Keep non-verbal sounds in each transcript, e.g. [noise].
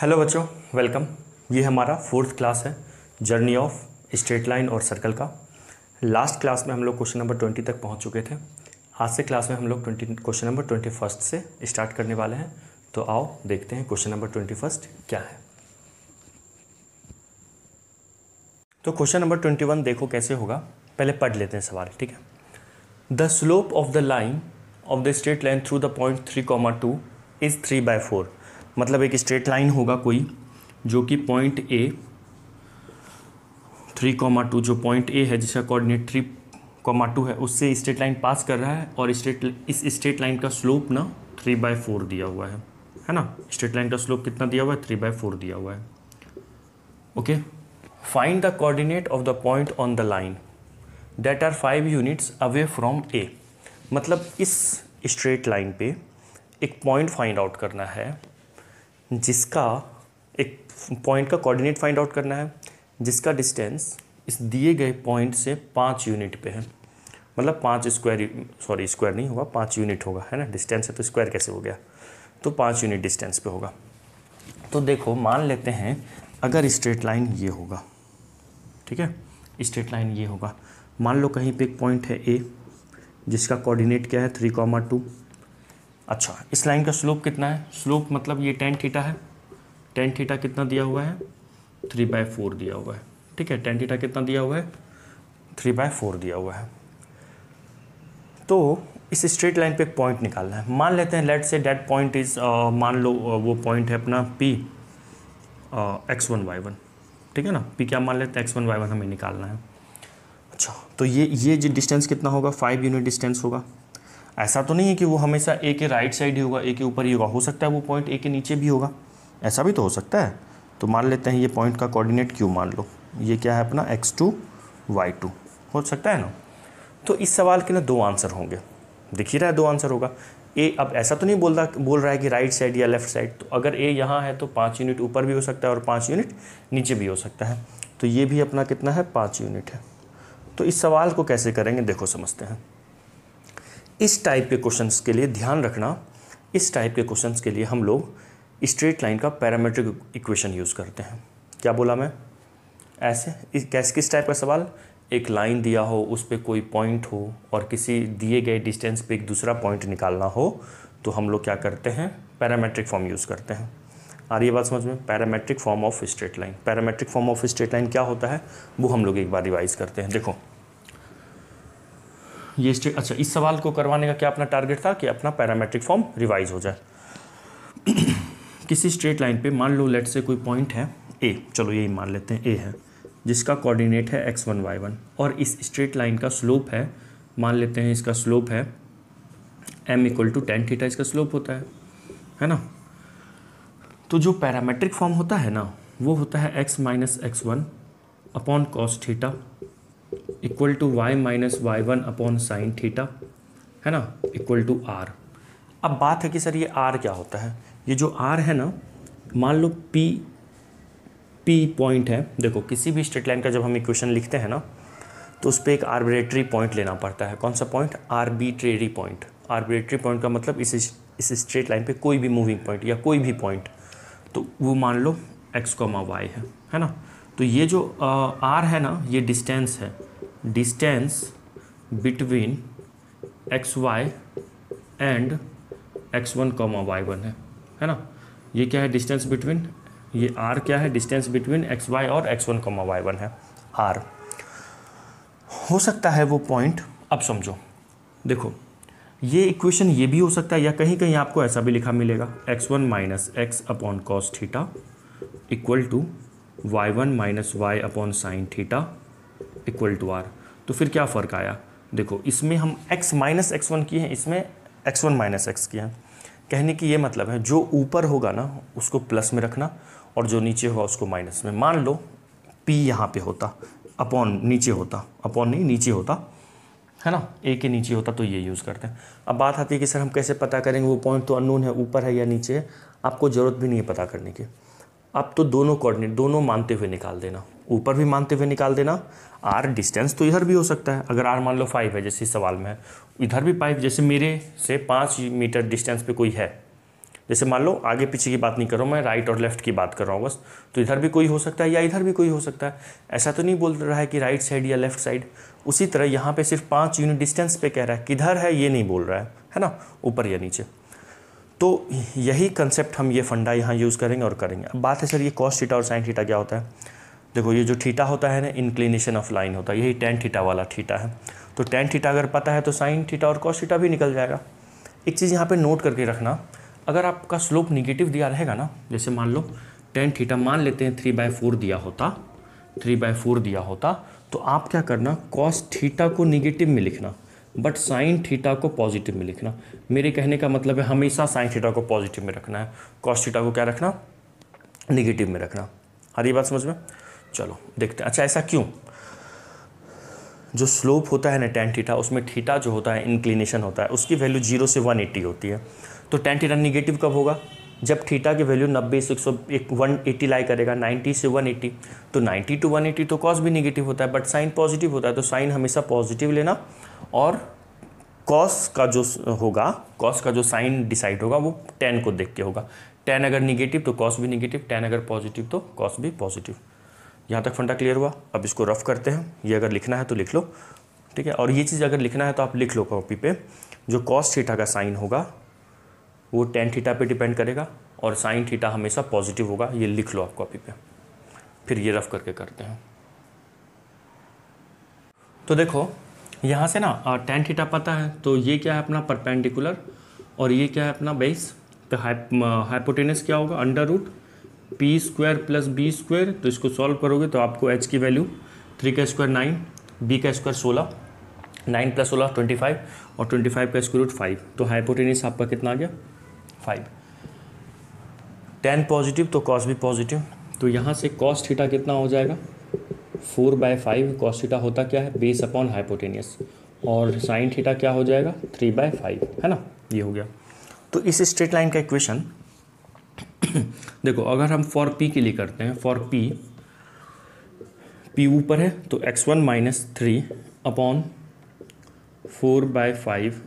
hello बच्चों welcome ये हमारा फोर्थ क्लास है जर्नी ऑफ स्ट्रेट लाइन और सर्कल का लास्ट क्लास में हम लोग क्वेश्चन नंबर ट्वेंटी तक पहुंच चुके थे आज से क्लास में हम लोग twenty question number twenty first से स्टार्ट करने वाले हैं तो आओ देखते हैं क्वेश्चन नंबर ट्वेंटी फर्स्ट क्या है तो क्वेश्चन नंबर ट्वेंटी वन देखो कैसे होगा पहले पढ़ लेते हैं सवाल ठीक है the slope of the line of the straight line through the point three comma two is three by four मतलब एक स्ट्रेट लाइन होगा कोई जो कि point A three comma two जो पॉइंट ए है जिसका कोऑर्डिनेट थ्री कॉमा टू है उससे स्ट्रेट लाइन पास कर रहा है और स्ट्रेट इस स्ट्रेट लाइन का स्लोप ना थ्री बाय फोर दिया हुआ है है ना स्ट्रेट लाइन का स्लोप कितना दिया हुआ है थ्री बाय फोर दिया हुआ है okay find the coordinate of the point on the line that are five units away from A मतलब इस स्ट्रेट लाइन पे एक पॉइंट फाइंड आउट करना है जिसका एक पॉइंट का कोऑर्डिनेट फाइंड आउट करना है जिसका डिस्टेंस इस दिए गए पॉइंट से पाँच यूनिट पे है मतलब पाँच स्क्वायर सॉरी स्क्वायर नहीं होगा पाँच यूनिट होगा है ना डिस्टेंस है तो स्क्वायर कैसे हो गया तो पाँच यूनिट डिस्टेंस पे होगा तो देखो मान लेते हैं अगर स्ट्रेट लाइन ये होगा ठीक है स्ट्रेट लाइन ये होगा मान लो कहीं पे एक पॉइंट है ए जिसका कोऑर्डिनेट क्या है थ्री कॉमा टू अच्छा इस लाइन का स्लोप कितना है स्लोप मतलब ये टेन थीटा है टेन थीटा कितना दिया हुआ है थ्री बाय फोर दिया हुआ है ठीक है टेन थीटा कितना दिया हुआ है थ्री बाय फोर दिया हुआ है तो इस स्ट्रेट लाइन पे एक पॉइंट निकालना है मान लेते हैं लेट से डेट पॉइंट इज़ मान लो वो पॉइंट है अपना P x one y one ठीक है ना पी क्या मान लेते हैं एक्स वन वाई वन हमें निकालना है अच्छा तो ये ये जो डिस्टेंस कितना होगा फाइव यूनिट डिस्टेंस होगा ऐसा तो नहीं है कि वो हमेशा ए के राइट साइड ही होगा ए के ऊपर ही होगा हो सकता है वो पॉइंट ए के नीचे भी होगा ऐसा भी तो हो सकता है तो मान लेते हैं ये पॉइंट का कोऑर्डिनेट क्यू मान लो ये क्या है अपना एक्स टू वाई टू हो सकता है ना तो इस सवाल के ना दो आंसर होंगे दिख ही रहा है दो आंसर होगा ए अब ऐसा तो नहीं बोल रहा बोल रहा है कि राइट साइड या लेफ्ट साइड तो अगर ए यहाँ है तो पाँच यूनिट ऊपर भी हो सकता है और पाँच यूनिट नीचे भी हो सकता है तो ये भी अपना कितना है पाँच यूनिट है तो इस सवाल को कैसे करेंगे देखो समझते हैं इस टाइप के क्वेश्चंस के लिए ध्यान रखना इस टाइप के क्वेश्चंस के लिए हम लोग स्ट्रेट लाइन का पैरामेट्रिक इक्वेशन यूज़ करते हैं क्या बोला मैं ऐसे इस कैसे किस टाइप का सवाल एक लाइन दिया हो उस पर कोई पॉइंट हो और किसी दिए गए डिस्टेंस पे एक दूसरा पॉइंट निकालना हो तो हम लोग क्या करते हैं पैरामेट्रिक फॉर्म यूज़ करते हैं आ रही है बात समझ में parametric form of straight line parametric form of straight line क्या होता है वो हम लोग एक बार रिवाइज करते हैं देखो ये स्टेट अच्छा इस सवाल को करवाने का क्या अपना टारगेट था कि अपना पैरामेट्रिक फॉर्म रिवाइज हो जाए [clears throat] किसी स्ट्रेट लाइन पे मान लो लेट से कोई पॉइंट है ए चलो यही मान लेते हैं ए है जिसका कोऑर्डिनेट है एक्स वन वाई वन और इस स्ट्रेट लाइन का स्लोप है मान लेते हैं इसका स्लोप है m equal to tan theta इसका स्लोप होता है है ना तो जो पैरामेट्रिक फॉर्म होता है ना वो होता है x minus x one upon cos theta equal to y minus y one upon sine theta है ना इक्वल टू आर अब बात है कि सर ये आर क्या होता है ये जो आर है ना मान लो पी पी पॉइंट है देखो किसी भी स्ट्रेट लाइन का जब हम इक्वेशन लिखते हैं ना तो उस पर एक आर्बिट्रेटरी पॉइंट लेना पड़ता है कौन सा point arbitrary point arbitrary point का मतलब इस इस स्ट्रेट लाइन पे कोई भी मूविंग पॉइंट या कोई भी पॉइंट तो वो मान लो एक्स कॉमा वाई है है ना तो ये जो आर है ना ये डिस्टेंस है distance between x y and x one comma y one है है ना ये क्या है डिस्टेंस बिटवीन ये आर क्या है डिस्टेंस बिटवीन एक्स वाई और x one comma y one है आर हो सकता है वो पॉइंट अब समझो देखो ये इक्वेशन ये भी हो सकता है या कहीं कहीं आपको ऐसा भी लिखा मिलेगा x one minus x upon cos theta equal to Y one minus y upon sine theta equal to r तो फिर क्या फ़र्क आया देखो इसमें हम एक्स माइनस एक्स वन किए हैं इसमें एक्स वन माइनस एक्स किए हैं कहने की ये मतलब है जो ऊपर होगा ना उसको प्लस में रखना और जो नीचे होगा उसको माइनस में मान लो पी यहाँ पे होता अपॉन नीचे होता अपॉन नहीं नीचे होता है ना ए के नीचे होता तो ये यूज़ करते हैं अब बात आती है कि सर हम कैसे पता करेंगे वो पॉइंट तो अननोन है ऊपर है या नीचे है आपको ज़रूरत भी नहीं है पता करने की आप तो दोनों कोऑर्डिनेट दोनों मानते हुए निकाल देना ऊपर भी मानते हुए निकाल देना आर डिस्टेंस तो इधर भी हो सकता है अगर आर मान लो फाइव है जैसे सवाल में इधर भी फाइव जैसे मेरे से पाँच मीटर डिस्टेंस पे कोई है जैसे मान लो आगे पीछे की बात नहीं कर रहा हूँ मैं राइट और लेफ्ट की बात कर रहा हूँ बस तो इधर भी कोई हो सकता है या इधर भी कोई हो सकता है ऐसा तो नहीं बोल रहा है कि राइट साइड या लेफ्ट साइड उसी तरह यहाँ पे सिर्फ पाँच यूनिट डिस्टेंस पे कह रहा है किधर है ये नहीं बोल रहा है है ना ऊपर या नीचे तो यही कंसेप्ट हम ये फंडा यहाँ यूज़ करेंगे और करेंगे अब बात है सर ये कॉस्ट थीटा और साइन थीटा क्या होता है देखो ये जो ठीटा होता है ना इंक्लिनेशन ऑफ लाइन होता है यही टेन ठीटा वाला ठीटा है तो टेन ठीटा अगर पता है तो साइन ठीटा और कॉस थीटा भी निकल जाएगा एक चीज़ यहाँ पे नोट करके रखना अगर आपका स्लोप निगेटिव दिया रहेगा ना जैसे मान लो टेन ठीटा मान लेते हैं थ्री बाय फोर दिया होता थ्री बाय फोर दिया होता तो आप क्या करना कॉस ठीटा को निगेटिव में लिखना बट साइन थीटा को पॉजिटिव में लिखना मेरे कहने का मतलब है हमेशा साइन थीटा को पॉजिटिव में रखना है कॉस थीटा को क्या रखना निगेटिव में रखना हर ये बात समझ में चलो देखते अच्छा ऐसा क्यों जो स्लोप होता है ना टेन थीटा उसमें थीटा जो होता है इंक्लिनेशन होता है उसकी वैल्यू जीरो से वन एट्टी होती है तो टेन थीटा निगेटिव कब होगा जब थीटा की वैल्यू नब्बे से एक सौ एक वन एटी लाई करेगा नाइन्टी से वन एटी तो नाइन्टी टू वन एटी तो कॉस भी निगेटिव होता है बट साइन पॉजिटिव होता है तो साइन हमेशा पॉजिटिव लेना और कॉस का जो होगा कॉस का जो साइन डिसाइड होगा वो टेन को देख के होगा टेन अगर निगेटिव तो कॉस भी निगेटिव टेन अगर पॉजिटिव तो कॉस भी पॉजिटिव यहाँ तक फंडा क्लियर हुआ अब इसको रफ़ करते हैं ये अगर लिखना है तो लिख लो ठीक है और ये चीज़ अगर लिखना है तो आप लिख लो कॉपी पे जो कॉस थीटा का साइन होगा वो टेन थीटा पे डिपेंड करेगा और साइन थीटा हमेशा पॉजिटिव होगा ये लिख लो आप कॉपी पे फिर ये रफ़ करके करते हैं तो देखो यहाँ से ना टेन थीटा पता है तो ये क्या है अपना परपेंडिकुलर और ये क्या है अपना बेस तो हाइपोटेनस क्या होगा under root P square plus B square तो इसको सॉल्व करोगे तो आपको एच की वैल्यू थ्री का स्क्वायर नाइन बी का स्क्वायर सोलह नाइन प्लस सोलह ट्वेंटी फाइव और ट्वेंटी फाइव का स्क्वायर रूट फाइव तो हाइपोटेनिस आपका कितना आ गया फाइव टेन पॉजिटिव तो कॉस भी पॉजिटिव तो यहाँ से कॉस थीटा कितना हो जाएगा four by five cos theta होता क्या है बेस अपॉन हाइपोटेनियस और साइन थीटा क्या हो जाएगा थ्री बाय फाइव है ना ये हो गया तो इस स्ट्रेट लाइन का इक्वेशन [laughs] देखो अगर हम फॉर पी के लिए करते हैं फॉर पी पी ऊपर है तो x one minus three upon four by five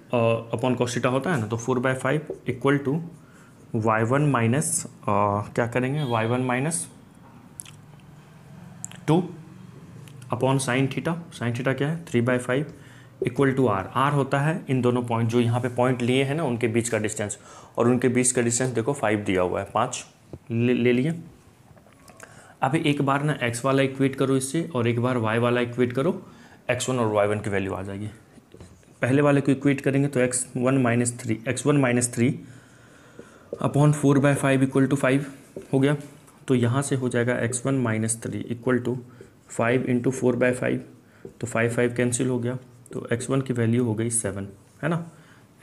upon cos theta होता है ना तो four by five equal to Y one minus क्या करेंगे Y one minus two upon sine theta sine theta क्या है three by five equal to R R होता है इन दोनों पॉइंट जो यहाँ पे पॉइंट लिए हैं ना उनके बीच का डिस्टेंस और उनके बीच का डिस्टेंस देखो फाइव दिया हुआ है पाँच ले, ले लिए अब एक बार ना एक्स वाला इक्वेट करो इससे और एक बार वाई वाला इक्वेट करो एक्स वन और वाई वन की वैल्यू आ जाएगी पहले वाले को इक्वेट करेंगे तो x one minus three X one minus three upon four by five equal to five हो गया तो यहाँ से हो जाएगा X one minus three equal to five into four by five तो फाइव फाइव कैंसिल हो गया तो एक्स वन की वैल्यू हो गई सेवन है ना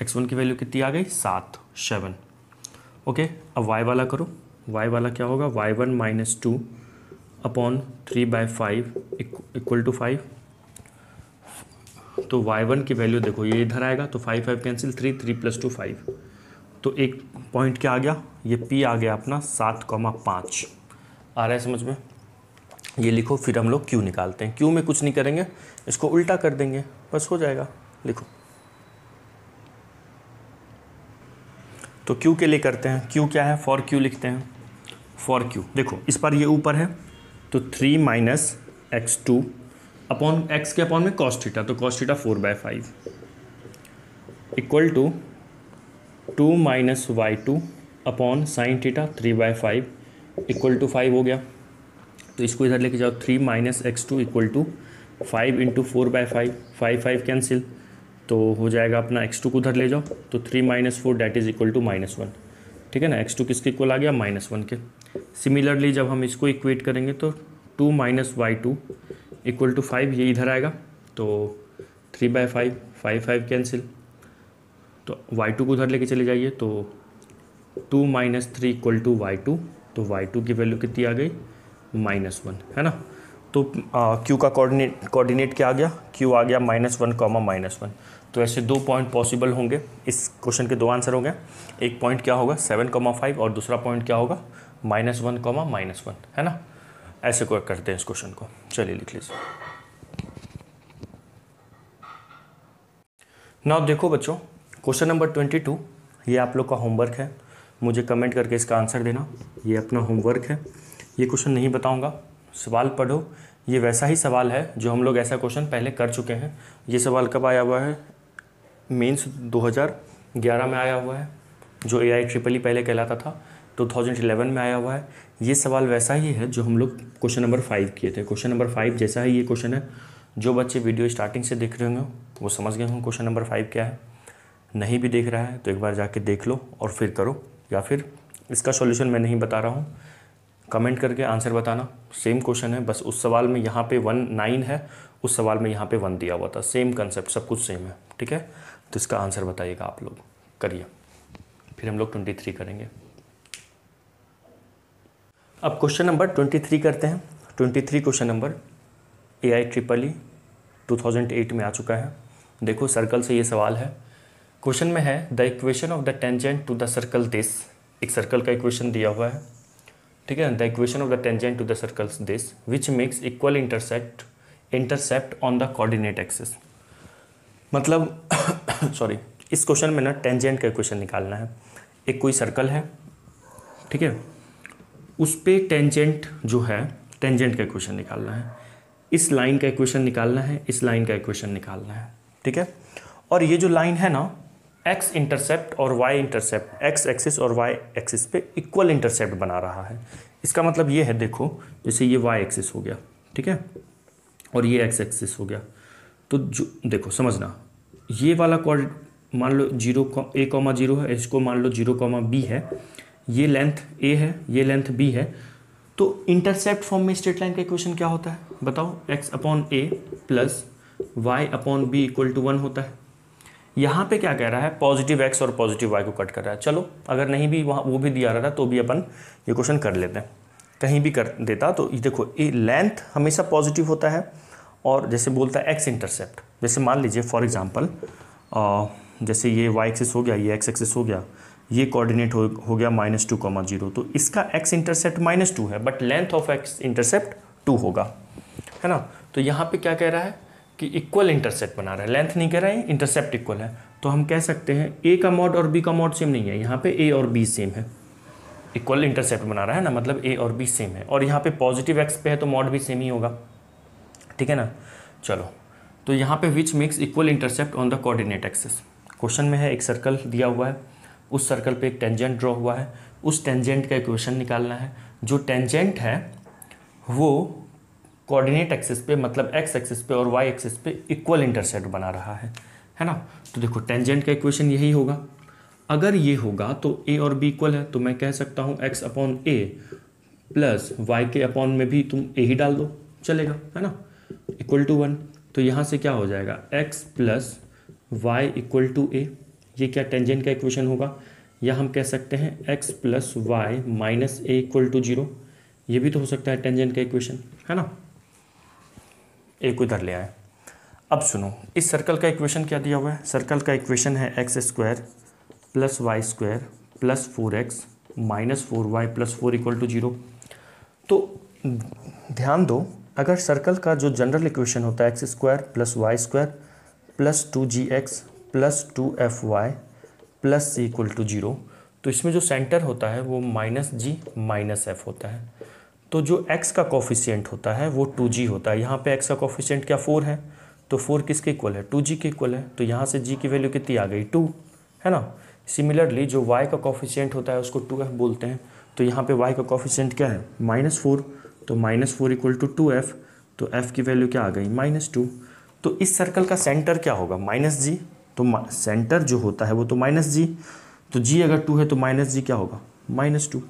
एक्स वन की वैल्यू कितनी आ गई सात सेवन ओके अब वाई वाला करो वाई वाला क्या होगा Y one minus two upon three by five equal to five तो वाई वन की वैल्यू देखो ये इधर आएगा तो five five cancel three three plus two five तो एक पॉइंट क्या आ गया ये पी आ गया अपना सात कॉमा पाँच आ रहा है समझ में ये लिखो फिर हम लोग क्यू निकालते हैं क्यू में कुछ नहीं करेंगे इसको उल्टा कर देंगे बस हो जाएगा लिखो तो क्यू के लिए करते हैं क्यू क्या है फॉर क्यू लिखते हैं फॉर क्यू देखो इस पर ये ऊपर है तो three minus x two upon X के अपॉन में कॉस्टिटा तो cos theta four by five equal to two minus Y two upon sine theta three by five equal to five हो गया तो इसको इधर लेके जाओ three minus x two equal to five into four by five five five cancel तो हो जाएगा अपना एक्स टू को उधर ले जाओ तो three minus four that is equal to minus one ठीक है ना एक्स टू किसके इक्वल आ गया माइनस वन के सिमिलरली जब हम इसको इक्वेट करेंगे तो two minus Y two equal to five ये इधर आएगा तो three by five five five cancel तो वाई टू को उधर लेके चले जाइए तो two minus three equal to Y two तो वाई टू की वैल्यू कितनी आ गई माइनस वन है ना तो क्यू का कोऑर्डिनेट कोऑर्डिनेट क्या आ गया क्यू आ गया minus one comma minus one तो ऐसे दो पॉइंट पॉसिबल होंगे इस क्वेश्चन के दो आंसर हो गए एक पॉइंट क्या होगा सेवन कॉमा फाइव और दूसरा पॉइंट क्या होगा minus one comma minus one है ना ऐसे को करते हैं इस क्वेश्चन को चलिए लिख लीजिए ना देखो बच्चों क्वेश्चन नंबर ट्वेंटी टू ये आप लोग का होमवर्क है मुझे कमेंट करके इसका आंसर देना ये अपना होमवर्क है ये क्वेश्चन नहीं बताऊँगा सवाल पढ़ो ये वैसा ही सवाल है जो हम लोग ऐसा क्वेश्चन पहले कर चुके हैं ये सवाल कब आया हुआ है मेंस 2011 में आया हुआ है जो ए आई ट्रिपल ई पहले कहलाता था 2011 में आया हुआ है ये सवाल वैसा ही है जो हम लोग क्वेश्चन नंबर फाइव किए थे क्वेश्चन नंबर फाइव जैसा ही ये क्वेश्चन है जो बच्चे वीडियो स्टार्टिंग से देख रहे होंगे वो समझ गए होंगे क्वेश्चन नंबर फाइव क्या है नहीं भी देख रहा है तो एक बार जाके देख लो और फिर करो या फिर इसका सॉल्यूशन मैं नहीं बता रहा हूँ कमेंट करके आंसर बताना सेम क्वेश्चन है बस उस सवाल में यहाँ पे वन नाइन है उस सवाल में यहाँ पे वन दिया हुआ था सेम कंसेप्ट सब कुछ सेम है ठीक है तो इसका आंसर बताइएगा आप लोग करिए फिर हम लोग ट्वेंटी थ्री करेंगे अब क्वेश्चन नंबर ट्वेंटी थ्री करते हैं twenty three question number A I triple E two thousand eight में आ चुका है देखो सर्कल से ये सवाल है क्वेश्चन में है the equation of the tangent to the circle this एक सर्कल का इक्वेशन दिया हुआ है ठीक है the equation of the tangent to the circles this which makes equal intercept intercept on the coordinate axis मतलब सॉरी [coughs] इस क्वेश्चन में ना टेंजेंट का इक्वेशन निकालना है एक कोई सर्कल है ठीक है उस पर टेंजेंट जो है टेंजेंट का इक्वेशन निकालना है इस लाइन का इक्वेशन निकालना है इस लाइन का इक्वेशन निकालना है ठीक है और ये जो लाइन है ना एक्स इंटरसेप्ट और वाई इंटरसेप्ट एक्स एक्सिस और वाई एक्सिस पे इक्वल इंटरसेप्ट बना रहा है इसका मतलब ये है देखो जैसे ये वाई एक्सिस हो गया ठीक है और ये एक्स एक्सिस हो गया तो जो देखो समझना ये वाला कॉर्ड मान लो जीरो ए कॉमा जीरो है इसको मान लो जीरो कॉमा बी है ये लेंथ ए है ये लेंथ बी है तो इंटरसेप्ट फॉर्म में स्ट्रेट लाइन का इक्वेशन क्या होता है बताओ X upon A plus Y upon B equal to one होता है यहाँ पे क्या कह रहा है पॉजिटिव एक्स और पॉजिटिव वाई को कट कर रहा है चलो अगर नहीं भी वहाँ वो भी दिया रहा तो भी अपन ये क्वेश्चन कर लेते हैं कहीं भी कर देता तो ये देखो ये लेंथ हमेशा पॉजिटिव होता है और जैसे बोलता है एक्स इंटरसेप्ट जैसे मान लीजिए फॉर एग्ज़ाम्पल जैसे ये वाई एक्सेस हो गया ये एक्स एक्सेस हो गया ये कोऑर्डिनेट हो, हो गया माइनस टू कॉमा जीरो तो इसका एक्स इंटरसेप्ट माइनस टू है but length of X intercept two होगा है ना तो यहाँ पे क्या कह रहा है कि इक्वल इंटरसेप्ट बना रहा है लेंथ नहीं कह रहे हैं इंटरसेप्ट इक्वल है तो हम कह सकते हैं ए का मॉड और बी का मॉड सेम नहीं है यहाँ पे ए और बी सेम है इक्वल इंटरसेप्ट बना रहा है ना मतलब ए और बी सेम है और यहाँ पे पॉजिटिव एक्स पे है तो मॉड भी सेम ही होगा ठीक है ना चलो तो यहाँ पे which makes equal intercept on the coordinate axes question में है एक सर्कल दिया हुआ है उस सर्कल पर एक टेंजेंट ड्रॉ हुआ है उस टेंजेंट का इक्वेशन निकालना है जो टेंजेंट है वो कोऑर्डिनेट एक्सिस पे मतलब एक्स एक्सिस पे और वाई एक्सिस पे इक्वल इंटरसेप्ट बना रहा है है ना तो देखो टेंजेंट का इक्वेशन यही होगा अगर ये होगा तो ए और बी इक्वल है तो मैं कह सकता हूँ X upon A plus Y के अपॉन में भी तुम ए ही डाल दो चलेगा है ना इक्वल टू वन तो यहाँ से क्या हो जाएगा X plus Y equal to A ये क्या टेंजेंट का इक्वेशन होगा या हम कह सकते हैं X plus Y minus A equal to zero ये भी तो हो सकता है टेंजेंट का इक्वेशन है ना एक उधर ले आए अब सुनो इस सर्कल का इक्वेशन क्या दिया हुआ है सर्कल का इक्वेशन है x square plus Y square plus four X minus four Y plus four equal to zero तो ध्यान दो अगर सर्कल का जो जनरल इक्वेशन होता है x square plus Y square plus two G X plus two F Y plus C equal to zero तो इसमें जो सेंटर होता है वो माइनस जी माइनस एफ होता है तो जो एक्स का कॉफिशियंट होता है वो टू जी होता है यहाँ पे एक्स का कॉफिशियंट क्या फोर है तो फोर किसके इक्वल है टू जी के इक्वल है तो यहाँ से जी की वैल्यू कितनी आ गई टू है ना सिमिलरली जो वाई का कॉफिशियंट होता है उसको टू एफ बोलते हैं तो यहाँ पे वाई का कॉफिशियंट क्या है माइनस फोर तो minus four equal to two F तो एफ़ की वैल्यू क्या आ गई माइनस टू तो इस सर्कल का सेंटर क्या होगा माइनस जी तो सेंटर जो होता है वो तो माइनस जी तो जी अगर टू है तो माइनस जी क्या होगा माइनस टू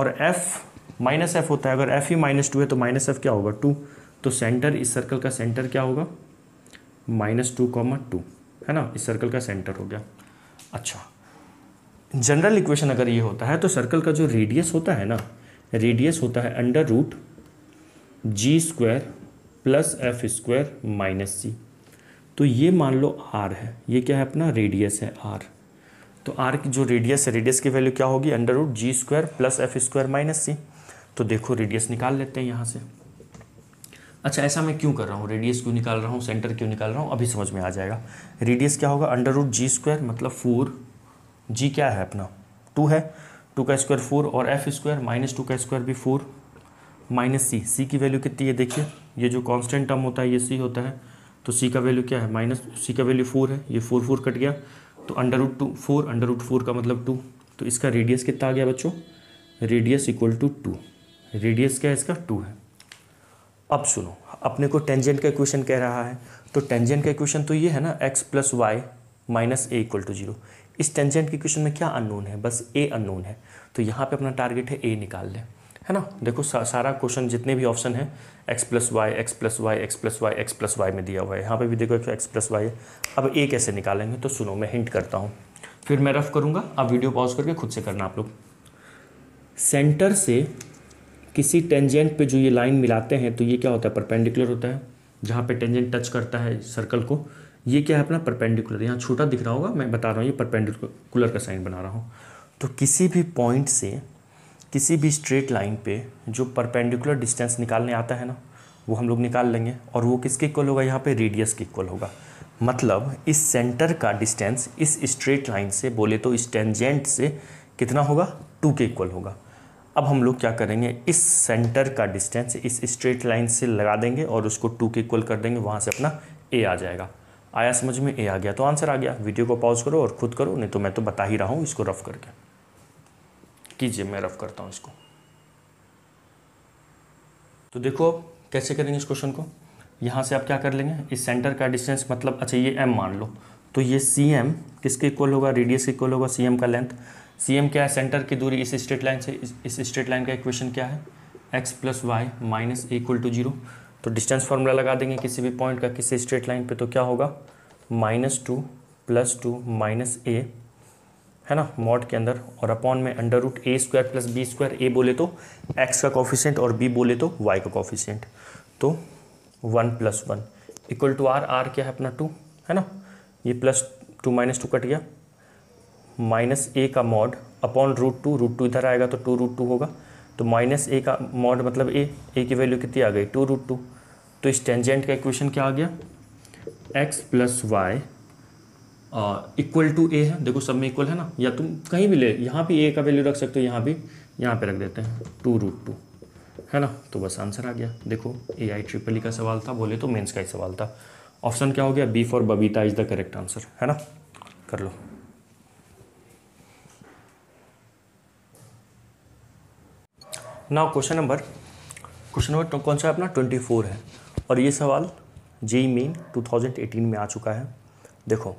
और एफ़ माइनस एफ होता है अगर एफ ही माइनस टू है तो माइनस एफ क्या होगा टू तो सेंटर इस सर्कल का सेंटर क्या होगा माइनस टू कॉमा टू है ना इस सर्कल का सेंटर हो गया अच्छा जनरल इक्वेशन अगर ये होता है तो सर्कल का जो रेडियस होता है ना रेडियस होता है under root G square plus F square minus C तो ये मान लो आर है ये क्या है अपना रेडियस है आर तो आर की जो रेडियस है रेडियस की वैल्यू क्या होगी under root G square plus F square minus C तो देखो रेडियस निकाल लेते हैं यहाँ से अच्छा ऐसा मैं क्यों कर रहा हूँ रेडियस क्यों निकाल रहा हूँ सेंटर क्यों निकाल रहा हूँ अभी समझ में आ जाएगा रेडियस क्या होगा अंडर रूट जी स्क्वायर मतलब फोर जी क्या है अपना टू है टू का स्क्वायर फोर और एफ स्क्वायर माइनस टू का स्क्वायर भी फोर माइनस सी सी की वैल्यू कितनी है देखिए ये जो कॉन्स्टेंट टर्म होता है ये सी होता है तो सी का वैल्यू क्या है माइनस सी का वैल्यू फोर है ये फोर फोर कट गया तो under root two four under root four का मतलब टू तो इसका रेडियस कितना आ गया बच्चों radius equal to two radius क्या है इसका टू है अब सुनो अपने को टेंजेंट का इक्वेशन कह रहा है तो टेंजेंट का इक्वेशन तो ये है ना X plus Y minus A equal to zero इस टेंजेंट के इक्वेशन में क्या अननोन है बस ए अननोन है तो यहाँ पे अपना टारगेट है ए निकाल लें है ना देखो सा, सारा क्वेश्चन जितने भी ऑप्शन है X plus Y X plus Y X plus Y X plus Y में दिया हुआ है यहाँ पे भी देखो एक एक्स प्लस वाई है अब ए कैसे निकालेंगे तो सुनो मैं हिंट करता हूँ फिर मैं रफ करूँगा अब वीडियो पॉज करके खुद से करना आप लोग सेंटर से किसी टेंजेंट पे जो ये लाइन मिलाते हैं तो ये क्या होता है परपेंडिकुलर होता है जहाँ पे टेंजेंट टच करता है सर्कल को ये क्या है अपना परपेंडिकुलर यहाँ छोटा दिख रहा होगा मैं बता रहा हूँ ये परपेंडिकुलर का साइन बना रहा हूँ तो किसी भी पॉइंट से किसी भी स्ट्रेट लाइन पे जो परपेंडिकुलर डिस्टेंस निकालने आता है ना वो हम लोग निकाल लेंगे और वो किसके इक्वल होगा यहाँ पे रेडियस के इक्वल होगा मतलब इस सेंटर का डिस्टेंस इस स्ट्रेट लाइन से बोले तो इस टेंजेंट से कितना होगा टू के इक्वल होगा अब हम लोग क्या करेंगे इस सेंटर का डिस्टेंस इस स्ट्रेट लाइन से लगा देंगे और उसको टू के इक्वल कर देंगे वहाँ से अपना ए आ जाएगा आया समझ में ए आ गया तो आंसर आ गया वीडियो को पॉज करो और खुद करो नहीं तो मैं तो बता ही रहा हूँ इसको रफ़ करके कीजिए मैं रफ़ करता हूँ इसको तो देखो अब कैसे करेंगे इस क्वेश्चन को यहाँ से आप क्या कर लेंगे इस सेंटर का डिस्टेंस मतलब अच्छा ये एम मान लो तो ये सी एम किसके इक्वल होगा रेडियस इक्वल होगा सी एम का लेंथ सी एम क्या है सेंटर की दूरी इस स्ट्रेट लाइन से इस स्ट्रेट लाइन का इक्वेशन क्या है X plus Y minus equal to zero तो डिस्टेंस फार्मूला लगा देंगे किसी भी पॉइंट का किसी स्ट्रेट लाइन पे तो क्या होगा minus two plus two minus A है ना मॉड के अंदर और अपॉन में under root A square plus B square A बोले तो एक्स का कॉफिशेंट और बी बोले तो वाई का कॉफिशेंट तो one plus one equal to R R क्या है अपना टू है ना ये plus two minus two cut गया माइनस ए का mod upon root two root two इधर आएगा तो टू रूट टू होगा तो माइनस ए का मॉड मतलब ए ए की वैल्यू कितनी आ गई टू रूट टू तो इस टेंजेंट का इक्वेशन क्या आ गया X plus Y equal to A है देखो सब में इक्वल है ना या तुम कहीं भी ले यहाँ भी ए का वैल्यू रख सकते हो यहाँ भी यहाँ पर रख देते हैं टू रूट टू है ना तो बस आंसर आ गया देखो ए आई ट्रिपल ई का सवाल था बोले तो मेन्स का ही सवाल था ऑप्शन क्या हो गया B for Babita is the correct answer है ना कर लो now question number question number कौन सा अपना ट्वेंटी फोर है और ये सवाल जेई मेन 2018 में आ चुका है देखो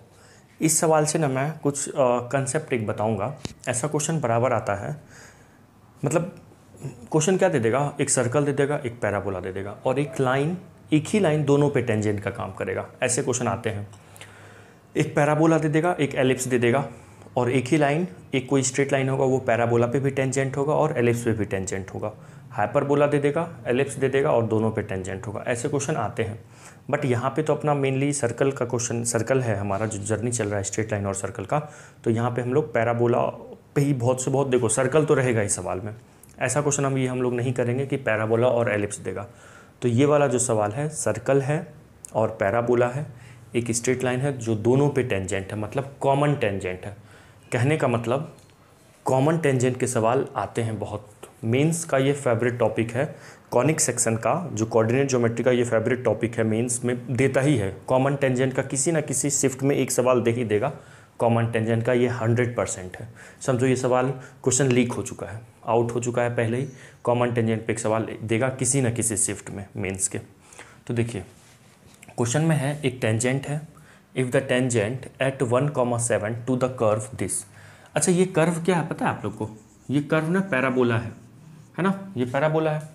इस सवाल से ना मैं कुछ कंसेप्ट एक बताऊंगा ऐसा क्वेश्चन बराबर आता है मतलब क्वेश्चन क्या दे देगा एक सर्कल दे देगा एक पैराबोला दे देगा और एक लाइन एक ही लाइन दोनों पे टेंजेंट का काम करेगा ऐसे क्वेश्चन आते हैं एक पैराबोला दे देगा एक एलिप्स दे देगा और एक ही लाइन एक कोई स्ट्रेट लाइन होगा वो पैराबोला पे भी टेंजेंट होगा और एलिप्स पे भी टेंजेंट होगा हाइपरबोला दे देगा एलिप्स दे देगा और दोनों पे टेंजेंट होगा ऐसे क्वेश्चन आते हैं बट यहाँ पे तो अपना मेनली सर्कल का क्वेश्चन सर्कल है हमारा जो जर्नी चल रहा है स्ट्रेट लाइन और सर्कल का तो यहाँ पे हम लोग पैराबोला पे ही बहुत से बहुत देखो सर्कल तो रहेगा इस सवाल में ऐसा क्वेश्चन हम ये हम लोग नहीं करेंगे कि पैराबोला और एलिप्स देगा तो ये वाला जो सवाल है सर्कल है और पैराबोला है एक स्ट्रेट लाइन है जो दोनों पे टेंजेंट है मतलब कॉमन टेंजेंट है कहने का मतलब कॉमन टेंजेंट के सवाल आते हैं बहुत मेंस का ये फेवरेट टॉपिक है कॉनिक सेक्शन का जो कोऑर्डिनेट ज्योमेट्री का ये फेवरेट टॉपिक है मेंस में देता ही है कॉमन टेंजेंट का किसी ना किसी शिफ्ट में एक सवाल दे ही देगा कॉमन टेंजेंट का ये हंड्रेड परसेंट है समझो ये सवाल क्वेश्चन लीक हो चुका है आउट हो चुका है पहले ही कॉमन टेंजेंट पे एक सवाल देगा किसी ना किसी शिफ्ट में मेंस के तो देखिए क्वेश्चन में है एक टेंजेंट है if the tangent at one comma seven to the curve this अच्छा ये कर्व क्या है पता है आप लोग को ये कर्व ना पैराबोला है है ना ये पैराबोला है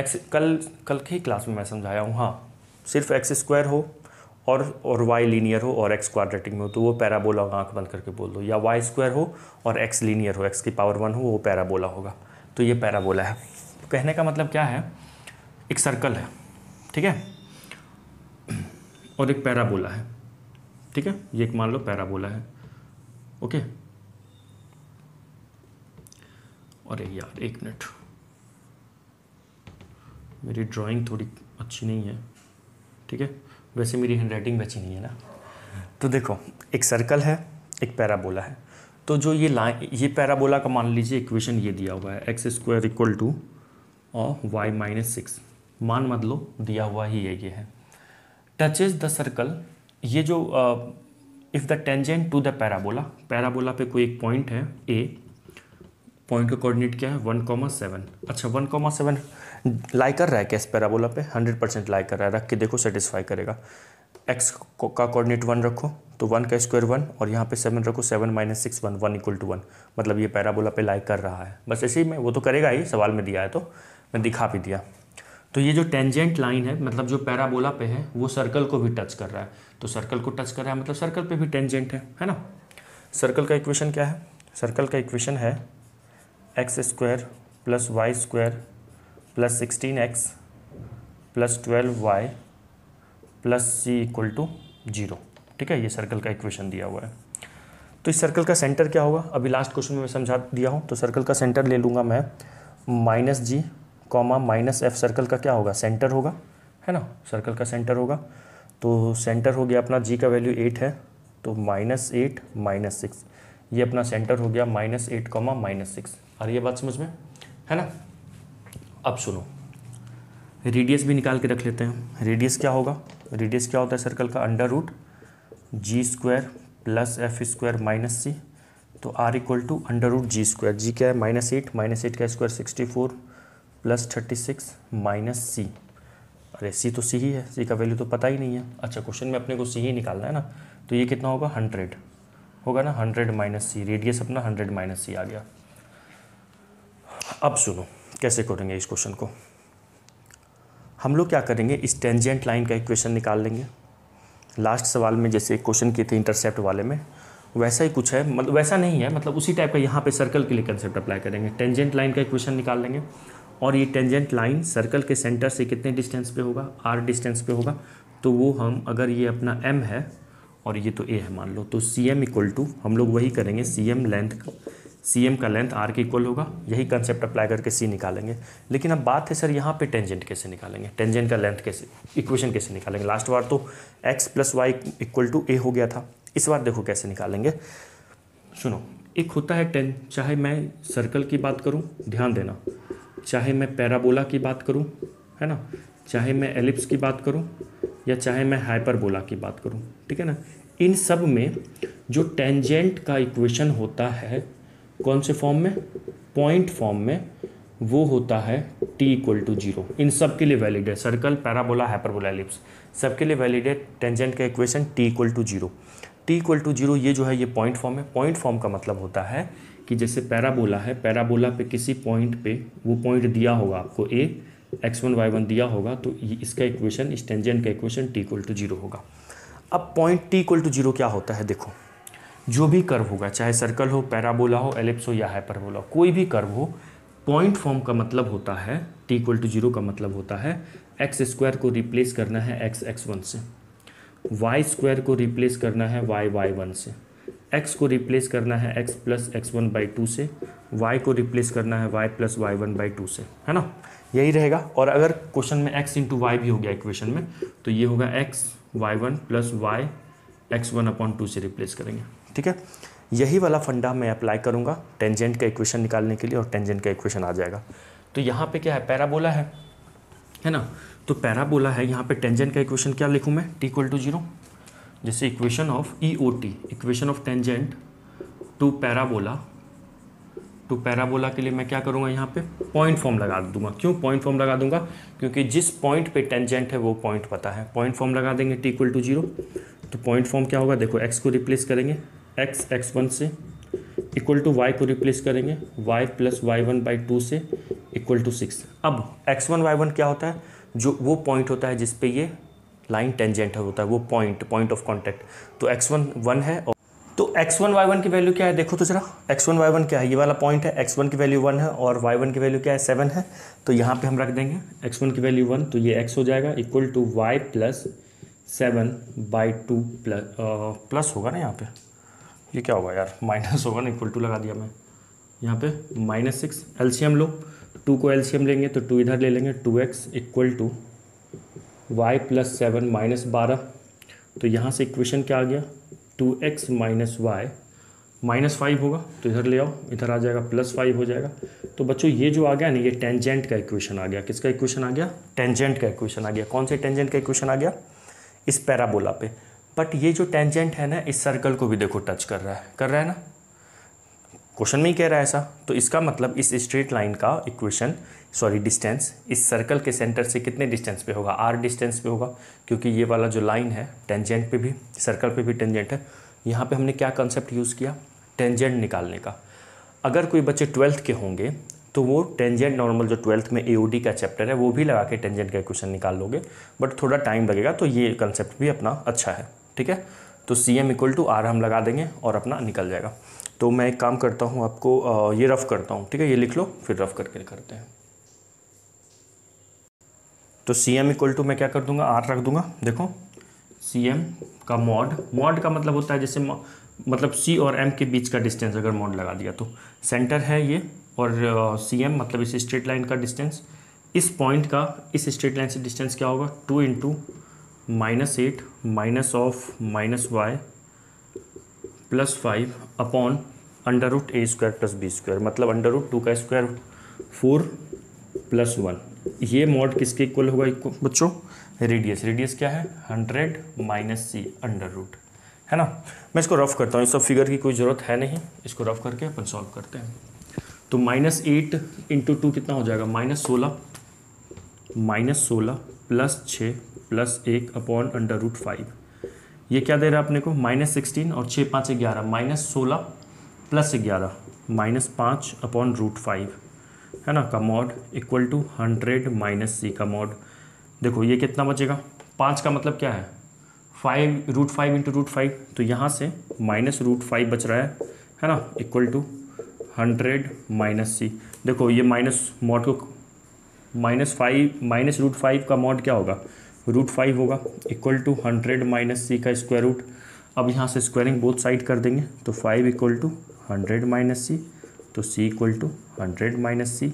एक्स कल कल के ही क्लास में मैं समझाया हूँ हाँ सिर्फ एक्स स्क्वायर हो और और वाई लीनियर हो और एक्स क्वाड्रेटिक में हो तो वो पैराबोला होगा आँख बंद करके बोल दो या वाई स्क्वायर हो और एक्स लीनियर हो एक्स की पावर वन हो वो पैराबोला होगा तो ये पैराबोला है तो कहने का मतलब क्या है एक सर्कल है ठीक है और एक पैराबोला है ठीक है ये एक मान लो पैराबोला है ओके अरे यार एक मिनट मेरी ड्राइंग थोड़ी अच्छी नहीं है ठीक है वैसे मेरी हैंड राइटिंग भी अच्छी नहीं है ना तो देखो एक सर्कल है एक पैराबोला है तो जो ये लाइन ये पैराबोला का मान लीजिए इक्वेशन ये दिया हुआ है एक्स स्क्वायर इक्वल टू और वाई माइनस सिक्स मान मत लो दिया हुआ ही है ये है टचेज द सर्कल ये जो if the tangent to the parabola parabola पे कोई एक पॉइंट है ए पॉइंट का कोऑर्डिनेट क्या है वन कॉमा सेवन अच्छा वन कॉमा सेवन लाई कर रहा है क्या इस पैराबोला पे हंड्रेड परसेंट लाई कर रहा है रख के देखो सेटिस्फाई करेगा एक्स का कोऑर्डिनेट वन रखो तो वन का स्क्वायर वन और यहाँ पे सेवन रखो seven minus six one one equal to one मतलब ये पैराबोला पे लाई कर रहा है बस ऐसे ही मैं वो तो करेगा ही सवाल में दिया है तो मैं दिखा भी दिया तो ये जो टेंजेंट लाइन है मतलब जो पैराबोला पे है वो सर्कल को भी टच कर रहा है तो सर्कल को टच कर रहा है मतलब सर्कल पे भी टेंजेंट है है ना सर्कल का इक्वेशन क्या है सर्कल का इक्वेशन है x square plus Y square plus sixteen X plus twelve Y plus C equal to zero ठीक है ये सर्कल का इक्वेशन दिया हुआ है तो इस सर्कल का सेंटर क्या होगा अभी लास्ट क्वेश्चन में मैं समझा दिया हूँ तो सर्कल का सेंटर ले लूँगा मैं minus G comma minus F circle का क्या होगा सेंटर होगा है ना सर्कल का सेंटर होगा तो सेंटर हो गया अपना जी का वैल्यू एट है तो माइनस एट माइनस सिक्स ये अपना सेंटर हो गया minus eight comma minus six आ रही है बात समझ में है ना अब सुनो रेडियस भी निकाल के रख लेते हैं रेडियस क्या होगा रेडियस क्या होता है सर्कल का under root G square plus F square minus C तो R equal to under root G square G क्या है माइनस एट माइनस एट का square sixty four plus thirty six minus C अरे C तो सी ही है सी का value तो पता ही नहीं है अच्छा क्वेश्चन में अपने को सी ही निकालना है ना तो ये कितना होगा हंड्रेड होगा ना हंड्रेड माइनस सी रेडियस अपना हंड्रेड माइनस सी आ गया अब सुनो कैसे करेंगे इस क्वेश्चन को हम लोग क्या करेंगे इस टेंजेंट लाइन का इक्वेशन निकाल लेंगे लास्ट सवाल में जैसे क्वेश्चन किए थे इंटरसेप्ट वाले में वैसा ही कुछ है मतलब वैसा नहीं है मतलब उसी टाइप का यहाँ पे सर्कल के लिए कंसेप्ट अप्लाई करेंगे टेंजेंट लाइन का इक्वेशन निकाल लेंगे और ये टेंजेंट लाइन सर्कल के सेंटर से कितने डिस्टेंस पे होगा आर डिस्टेंस पे होगा तो वो हम अगर ये अपना एम है और ये तो ए है मान लो तो सी एम इक्वल टू हम लोग वही करेंगे C M length C M का लेंथ आर के इक्वल होगा यही कंसेप्ट अप्लाई करके सी निकालेंगे लेकिन अब बात है सर यहाँ पे टेंजेंट कैसे निकालेंगे टेंजेंट का लेंथ कैसे इक्वेशन कैसे निकालेंगे लास्ट बार तो x plus Y equal to a हो गया था इस बार देखो कैसे निकालेंगे सुनो एक होता है टेन चाहे मैं सर्कल की बात करूँ ध्यान देना चाहे मैं पैराबोला की बात करूं है ना चाहे मैं एलिप्स की बात करूं या चाहे मैं हाइपरबोला की बात करूं ठीक है ना इन सब में जो टेंजेंट का इक्वेशन होता है कौन से फॉर्म में पॉइंट फॉर्म में वो होता है t इक्वल टू जीरो इन सब के लिए वैलिड है सर्कल पैराबोला हाइपरबोला एलिप्स सब के लिए वैलिड है टेंजेंट का equation t equal to zero T equal to zero ये जो है ये पॉइंट फॉर्म है पॉइंट फॉर्म का मतलब होता है कि जैसे पैराबोला है पैराबोला पे किसी पॉइंट पे वो पॉइंट दिया होगा आपको a x one y one दिया होगा तो इसका इक्वेशन स्टेंजेंट का equation T equal to zero होगा अब point T equal to zero क्या होता है देखो जो भी कर्व होगा चाहे सर्कल हो पैराबोला हो एलिप्स हो या हाइपरबोला कोई भी कर्व हो पॉइंट फॉर्म का मतलब होता है टी इक्वल टू जीरो का मतलब होता है एक्स स्क्वायर को रिप्लेस करना है एक्स एक्स वन से वाई स्क्वायर को रिप्लेस करना है वाई वाई वन से x को रिप्लेस करना है x plus x one by two से y को रिप्लेस करना है y plus y one by two से है ना यही रहेगा और अगर क्वेश्चन में x इंटू वाई भी हो गया इक्वेशन में तो ये होगा x y one plus Y x one upon two से रिप्लेस करेंगे ठीक है यही वाला फंडा मैं अप्लाई करूँगा टेंजेंट का इक्वेशन निकालने के लिए और टेंजेंट का इक्वेशन आ जाएगा तो यहाँ पे क्या है पैराबोला है है ना तो पैराबोला है यहाँ पे टेंजेंट का इक्वेशन क्या लिखूँ मैं टी इक्वल टू जीरो जैसे equation of E O T equation of tangent to parabola to parabola के लिए मैं क्या करूँगा यहाँ पे पॉइंट फॉर्म लगा दूंगा क्यों पॉइंट फॉर्म लगा दूंगा क्योंकि जिस पॉइंट पे टेंजेंट है वो पॉइंट पता है पॉइंट फॉर्म लगा देंगे टी इक्वल टू जीरो तो पॉइंट फॉर्म क्या होगा देखो एक्स को रिप्लेस करेंगे एक्स एक्स वन से इक्वल टू वाई को रिप्लेस करेंगे y plus y one by two से इक्वल टू सिक्स अब एक्स वन वाई वन क्या होता है जो वो पॉइंट होता है जिस पे ये लाइन टेंजेंट होता है वो पॉइंट पॉइंट ऑफ कॉन्टैक्ट तो एक्स वन वन है और तो एक्स वन वाई वन की वैल्यू क्या है देखो तो जरा एक्स वन वाई वन क्या है ये वाला पॉइंट है एक्स वन की वैल्यू वन है और वाई वन की वैल्यू क्या है सेवन है तो यहाँ पे हम रख देंगे एक्स वन की वैल्यू वन तो ये एक्स हो जाएगा equal to y plus seven by two plus plus होगा ना यहाँ पे ये क्या होगा यार माइनस होगा ना इक्वल टू लगा दिया मैं यहाँ पे माइनस सिक्स एल्शियम लो टू तो को एल्शियम लेंगे तो टू इधर ले लेंगे two x equal to y plus seven minus बारह तो यहाँ से इक्वेशन क्या आ गया two x minus y minus five होगा तो इधर ले आओ इधर आ जाएगा प्लस फाइव हो जाएगा तो बच्चों ये जो आ गया ना ये टेंजेंट का इक्वेशन आ गया किसका इक्वेशन आ गया टेंजेंट का इक्वेशन आ गया कौन से टेंजेंट का इक्वेशन आ गया इस पैराबोला पे बट ये जो टेंजेंट है ना इस सर्कल को भी देखो टच कर रहा है कर रहा है ना क्वेश्चन में ही कह रहा है ऐसा तो इसका मतलब इस स्ट्रेट लाइन का इक्वेशन सॉरी डिस्टेंस इस सर्कल के सेंटर से कितने डिस्टेंस पे होगा आर डिस्टेंस पे होगा क्योंकि ये वाला जो लाइन है टेंजेंट पे भी सर्कल पे भी टेंजेंट है यहाँ पे हमने क्या कंसेप्ट यूज़ किया टेंजेंट निकालने का अगर कोई बच्चे ट्वेल्थ के होंगे तो वो टेंजेंट नॉर्मल जो ट्वेल्थ में ए का चैप्टर है वो भी लगा के टेंजेंट का क्वेश्चन निकाल लोगे बट थोड़ा टाइम लगेगा तो ये कंसेप्ट भी अपना अच्छा है ठीक है तो C M equal to R हम लगा देंगे और अपना निकल जाएगा तो मैं एक काम करता हूँ आपको ये रफ़ करता हूँ ठीक है ये लिख लो फिर रफ़ करके करते हैं तो सी एम इक्वल टू मैं क्या कर दूंगा आर रख दूंगा देखो सी एम का मॉड मॉड का मतलब होता है जैसे मतलब सी और एम के बीच का डिस्टेंस अगर मॉड लगा दिया तो सेंटर है ये और सी एम मतलब इस स्ट्रेट लाइन का डिस्टेंस इस पॉइंट का इस स्ट्रेट लाइन से डिस्टेंस क्या होगा two into minus eight minus of minus y plus five upon under root A square plus B square मतलब अंडर रूट टू का स्क्वायर फोर प्लस वन ये मॉड किसके इक्वल होगा इक्वल बच्चों radius radius क्या है hundred minus c under root है ना मैं इसको रफ करता हूँ इस सब फिगर की कोई ज़रूरत है नहीं इसको रफ करके अपन सॉल्व करते हैं तो माइनस एट इंटू टू कितना हो जाएगा माइनस सोलह माइनस सोलह प्लस छ प्लस एक अपॉन अंडर रूट फाइव ये क्या दे रहा है अपने को माइनस सिक्सटीन और छः पाँच ग्यारह माइनस सोलह प्लस ग्यारह माइनस पाँच अपॉन रूट फाइव है ना का mod equal to hundred minus c का मॉड देखो ये कितना बचेगा पाँच का मतलब क्या है five root five into root five तो यहाँ से माइनस रूट फाइव बच रहा है है ना equal to hundred minus c देखो ये माइनस मॉड को minus five minus root five का मॉड क्या होगा रूट फाइव होगा equal to hundred minus c का स्क्वायर रूट अब यहाँ से स्क्वायरिंग बोथ साइड कर देंगे तो five equal to hundred minus C तो c equal to hundred minus C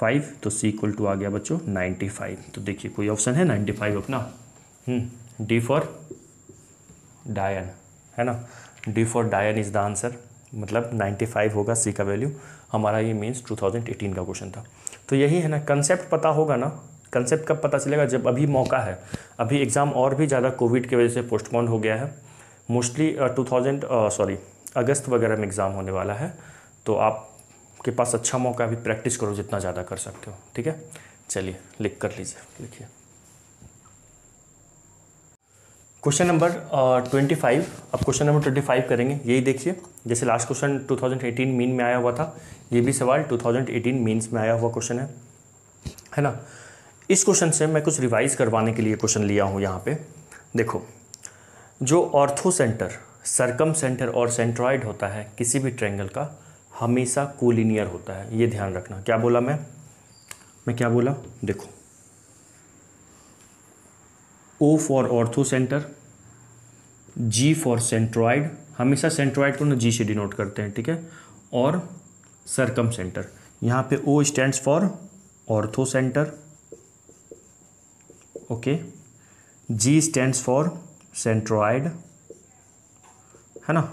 five तो c इक्वल टू आ गया बच्चों नाइन्टी फाइव तो देखिए कोई ऑप्शन है नाइन्टी फाइव अपना डी फॉर डायन है ना डी फॉर डायन इज़ द आंसर मतलब नाइन्टी फाइव होगा सी का वैल्यू हमारा ये मीन्स टू थाउजेंड एटीन का क्वेश्चन था तो यही है ना कंसेप्ट पता होगा ना कंसेप्ट कब पता चलेगा जब अभी मौका है अभी एग्ज़ाम और भी ज़्यादा कोविड की वजह से पोस्टपोन हो गया है मोस्टली टू थाउजेंड सॉरी अगस्त वगैरह में एग्ज़ाम होने वाला है तो आप आपके पास अच्छा मौका अभी प्रैक्टिस करो जितना ज़्यादा कर सकते हो ठीक है चलिए लिख कर लीजिए लिखिए क्वेश्चन नंबर ट्वेंटी फाइव अब क्वेश्चन नंबर ट्वेंटी फाइव करेंगे यही देखिए जैसे last question two thousand eighteen main में आया हुआ था ये भी सवाल टू थाउजेंड एटीन मीन्स में आया हुआ क्वेश्चन है है ना इस क्वेश्चन से मैं कुछ रिवाइज करवाने के लिए क्वेश्चन लिया हूँ यहाँ पे देखो जो ऑर्थो सेंटर सरकम सेंटर और सेंट्रॉइड होता है किसी भी ट्रेंगल का हमेशा कोलिनियर होता है ये ध्यान रखना क्या बोला मैं मैं क्या बोला देखो O for orthocentre G for centroid हमेशा सेंट्रॉइड को ना जी से डिनोट करते हैं ठीक है और सरकम सेंटर यहाँ पे O stand for orthocentre okay G stand for centroid है ना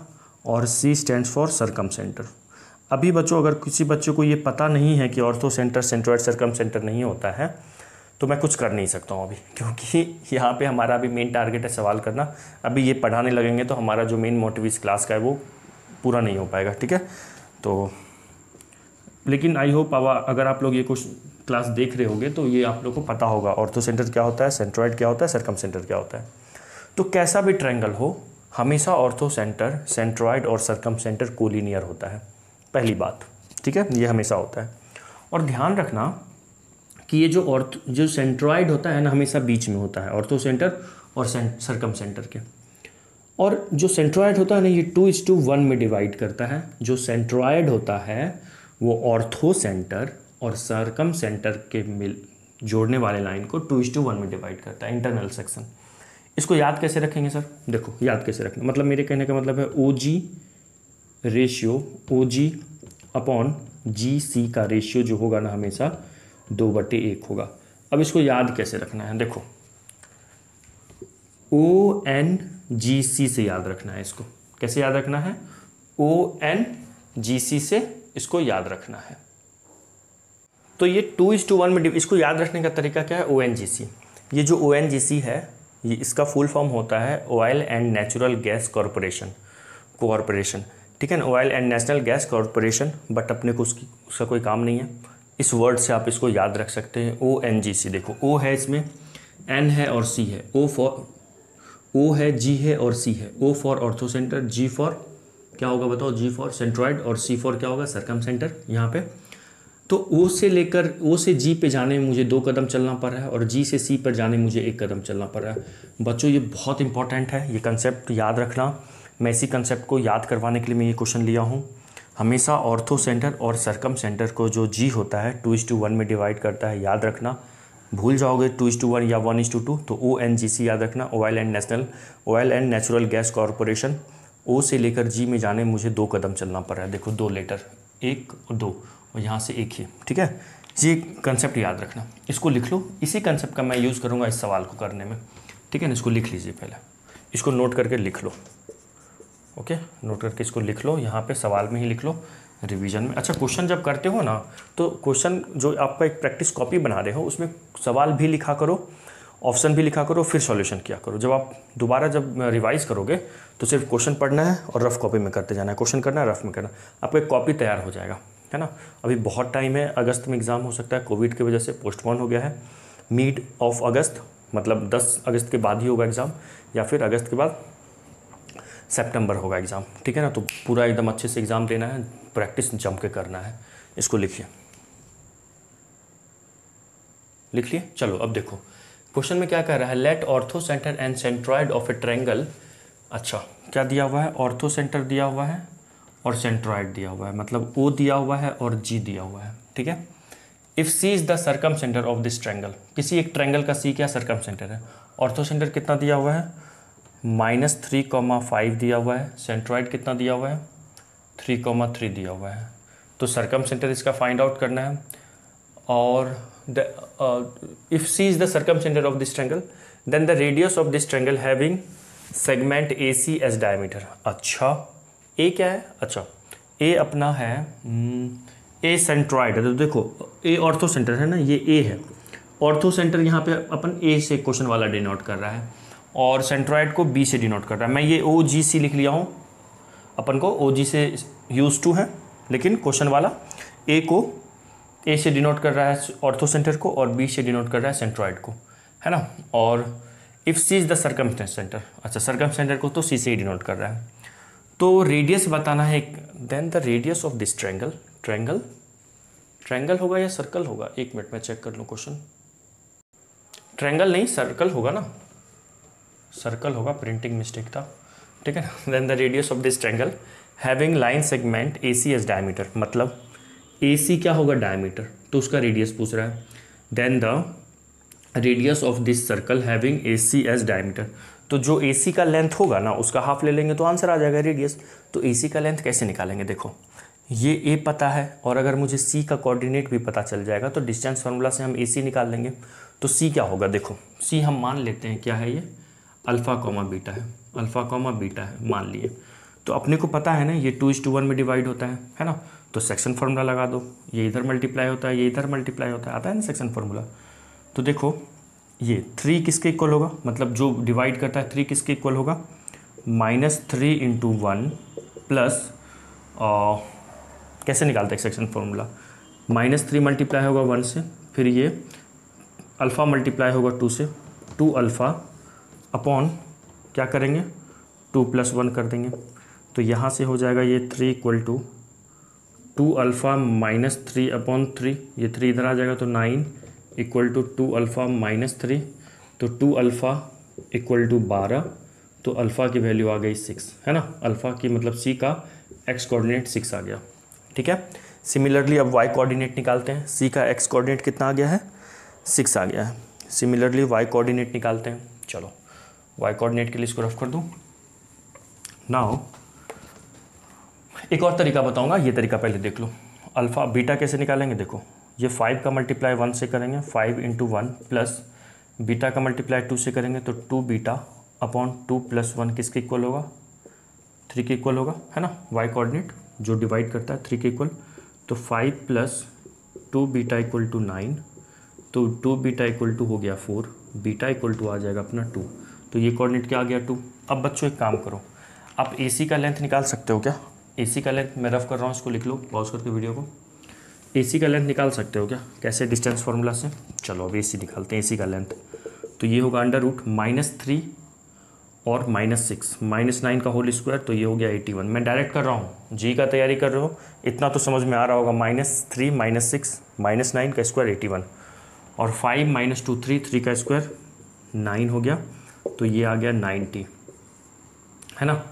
और C stand for circumcentre अभी बच्चों अगर किसी बच्चे को ये पता नहीं है कि orthocentre centroid circumcentre नहीं होता है तो मैं कुछ कर नहीं सकता हूँ अभी [laughs] क्योंकि यहाँ पे हमारा अभी मेन टारगेट है सवाल करना अभी ये पढ़ाने लगेंगे तो हमारा जो मेन मोटिव इस क्लास का है वो पूरा नहीं हो पाएगा ठीक है तो लेकिन आई होप अब अगर आप लोग ये कुछ क्लास देख रहे होगे तो ये आप लोग को पता होगा ऑर्थो सेंटर क्या होता है सेंट्रॉयड क्या होता है सरकम सेंटर क्या होता है तो कैसा भी ट्रैंगल हो हमेशा ऑर्थो सेंटर सेंट्रॉइड और सरकम सेंटर कोलिनियर होता है पहली बात ठीक है ये हमेशा होता है और ध्यान रखना कि ये जो ऑर्थ जो सेंट्रॉइड होता है ना हमेशा बीच में होता है ऑर्थो सेंटर और सरकम सेंटर के और जो सेंट्रॉयड होता है ना ये टू इज टू वन में डिवाइड करता है जो सेंट्रॉइड होता है वो ऑर्थो सेंटर और सरकम सेंटर के मिल जोड़ने वाले लाइन को टू इज टू वन में डिवाइड करता है इंटरनल सेक्शन इसको याद कैसे रखेंगे सर देखो याद कैसे रखना मतलब मेरे कहने का मतलब है ओ जी रेशियो ओ जी अपॉन जी सी का रेशियो जो होगा ना हमेशा दो बटे एक होगा अब इसको याद कैसे रखना है देखो ओ एन जी सी से याद रखना है इसको कैसे याद रखना है ओ एन जी सी से इसको याद रखना है तो ये टू इज टू वन में इसको याद रखने का तरीका क्या है ओ एन जी सी ये जो ओ एन जी सी है ये इसका फुल फॉर्म होता है oil and natural gas corporation corporation ठीक है ना oil and national gas corporation but अपने को उसकी उसका कोई काम नहीं है इस वर्ड से आप इसको याद रख सकते हैं ओ एन जी सी देखो ओ है इसमें एन है और सी है ओ फॉर ओ है जी है और सी है O for orthocentre G for क्या होगा बताओ जी फॉर सेंट्रॉइड और सी फॉर क्या होगा सरकम सेंटर यहाँ पे तो ओ से लेकर ओ से जी पे जाने में मुझे दो कदम चलना पड़ रहा है और जी से सी पर जाने में मुझे एक कदम चलना पड़ रहा है बच्चों ये बहुत इंपॉर्टेंट है ये कंसेप्ट याद रखना मैं इसी कंसेप्ट को याद करवाने के लिए मैं ये क्वेश्चन लिया हूँ हमेशा ऑर्थो सेंटर और सरकम सेंटर को जो जी होता है टू इज टू वन में डिवाइड करता है याद रखना भूल जाओगे टू इज टू वन या वन इज टू टू तो ओ एन जी सी याद रखना oil and national oil and natural gas corporation O से लेकर जी में जाने मुझे दो कदम चलना पड़ रहा है देखो दो लेटर एक और दो और यहाँ से एक ही ठीक है ये कंसेप्ट याद रखना इसको लिख लो इसी कंसेप्ट का मैं यूज़ करूँगा इस सवाल को करने में ठीक है ना इसको लिख लीजिए पहले इसको नोट करके लिख लो ओके नोट करके इसको लिख लो यहाँ पे सवाल में ही लिख लो रिवीजन में अच्छा क्वेश्चन जब करते हो ना तो क्वेश्चन जो आपका एक प्रैक्टिस कॉपी बना रहे हो उसमें सवाल भी लिखा करो ऑप्शन भी लिखा करो फिर सॉल्यूशन किया करो जब आप दोबारा जब रिवाइज करोगे तो सिर्फ क्वेश्चन पढ़ना है और रफ़ कॉपी में करते जाना है क्वेश्चन करना है रफ़ में करना आपका एक कॉपी तैयार हो जाएगा है ना अभी बहुत टाइम है अगस्त में एग्ज़ाम हो सकता है कोविड की वजह से पोस्टपोन हो गया है मीड ऑफ अगस्त मतलब 10 अगस्त के बाद ही होगा एग्ज़ाम या फिर अगस्त के बाद सेप्टेम्बर होगा एग्ज़ाम ठीक है ना तो पूरा एकदम अच्छे से एग्ज़ाम देना है प्रैक्टिस जम के करना है इसको लिखिए लिख लिए चलो अब देखो क्वेश्चन में क्या कह रहा है let orthocentre and centroid of a triangle अच्छा क्या दिया हुआ है ऑर्थो सेंटर दिया हुआ है और सेंट्रॉयड दिया हुआ है मतलब ओ दिया हुआ है और जी दिया हुआ है ठीक है if C is the circumcentre of this triangle किसी एक ट्रैंगल का सी क्या सरकम सेंटर है ऑर्थो सेंटर कितना दिया हुआ है माइनस थ्री कॉमा फाइव दिया हुआ है सेंट्रॉइड कितना दिया हुआ है थ्री कॉमा थ्री दिया हुआ है तो सरकम सेंटर इसका फाइंड आउट करना है और if C is the circumcentre of this triangle then the radius of this triangle having segment A C as diameter अच्छा ए क्या है अच्छा ए अपना है ए सेंट्रॉइड है तो देखो ए ऑर्थो सेंटर है ना ये ए है ऑर्थो सेंटर यहाँ पे अपन ए से क्वेश्चन वाला डिनोट कर रहा है और सेंट्रॉइड को बी से डिनोट कर रहा है मैं ये ओ जी सी लिख लिया हूँ अपन को ओ जी से यूज टू है लेकिन क्वेश्चन वाला ए को ए से डिनोट कर रहा है ऑर्थो सेंटर को और बी से डिनोट कर रहा है सेंट्रॉइड को है ना और if C is the circumcentre अच्छा सरकम सेंटर को तो सी से ही डिनोट कर रहा है तो रेडियस बताना है then the radius of this triangle triangle triangle होगा या सर्कल होगा एक मिनट में चेक कर लूँ क्वेश्चन ट्रैंगल नहीं सर्कल होगा ना सर्कल होगा प्रिंटिंग मिस्टेक था ठीक है then the radius of this triangle having line segment A C as diameter मतलब ए सी क्या होगा डायमीटर तो उसका रेडियस पूछ रहा है then the radius of this circle having A C as diameter तो जो ए सी का लेंथ होगा ना उसका हाफ ले लेंगे तो आंसर आ जाएगा रेडियस तो ए सी का लेंथ कैसे निकालेंगे देखो ये ए पता है और अगर मुझे सी का कोऑर्डिनेट भी पता चल जाएगा तो डिस्टेंस फार्मूला से हम ए सी निकाल लेंगे तो सी क्या होगा देखो सी हम मान लेते हैं क्या है ये अल्फ़ा कॉमा बीटा है अल्फ़ा कॉमा बीटा है मान लिए तो अपने को पता है ना ये टू इज टू वन में डिवाइड होता है है ना तो सेक्शन फार्मूला लगा दो ये इधर मल्टीप्लाई होता है ये इधर मल्टीप्लाई होता है आता है ना सेक्शन फार्मूला तो देखो ये थ्री किसके इक्वल होगा मतलब जो डिवाइड करता है थ्री किसके इक्वल होगा minus three into one plus कैसे निकालता है section formula minus three multiply होगा वन से फिर ये अल्फ़ा मल्टीप्लाई होगा टू से टू अल्फ़ा अपॉन क्या करेंगे टू प्लस वन कर देंगे तो यहाँ से हो जाएगा ये three equal to two alpha minus three upon three ये थ्री इधर आ जाएगा तो nine equal to two alpha minus three तो टू अल्फ़ा इक्वल टू बारह तो अल्फ़ा की वैल्यू आ गई सिक्स है ना अल्फ़ा की मतलब सी का एक्स कोऑर्डिनेट सिक्स आ गया ठीक है सिमिलरली अब वाई कोऑर्डिनेट निकालते हैं सी का एक्स कोऑर्डिनेट कितना आ गया है सिक्स आ गया है सिमिलरली वाई कोऑर्डिनेट निकालते हैं चलो वाई कोऑर्डिनेट के लिए इसको रफ कर दूं नाउ एक और तरीका बताऊंगा ये तरीका पहले देख लो अल्फ़ा बीटा कैसे निकालेंगे देखो ये फाइव का मल्टीप्लाई वन से करेंगे five into one plus beta का मल्टीप्लाई टू से करेंगे तो two beta upon two plus one किसके इक्वल होगा थ्री के इक्वल होगा है ना वाई कोऑर्डिनेट जो डिवाइड करता है थ्री के इक्वल तो five plus two beta equal to nine तो टू बीटा इक्वल टू हो गया फोर बीटा इक्वल टू आ जाएगा अपना टू तो ये कोऑर्डिनेट क्या आ गया टू अब बच्चों एक काम करो आप ए का लेंथ निकाल सकते हो क्या ए का लेंथ मैं रफ कर रहा हूँ इसको लिख लो पॉज करके वीडियो को ए का लेंथ निकाल सकते हो क्या कैसे डिस्टेंस फार्मूला से चलो अब ए निकालते हैं ए का लेंथ तो ये होगा अंडर रूट माइनस थ्री और माइनस सिक्स माइनस नाइन का होल स्क्वायर तो ये हो गया एटी वन मैं डायरेक्ट कर रहा हूँ जी का तैयारी कर रहे हो इतना तो समझ में आ रहा होगा minus three minus six minus nine का स्क्वायर एटी वन और five minus two three three का स्क्वायर नाइन हो गया तो ये आ गया नाइन्टी है ना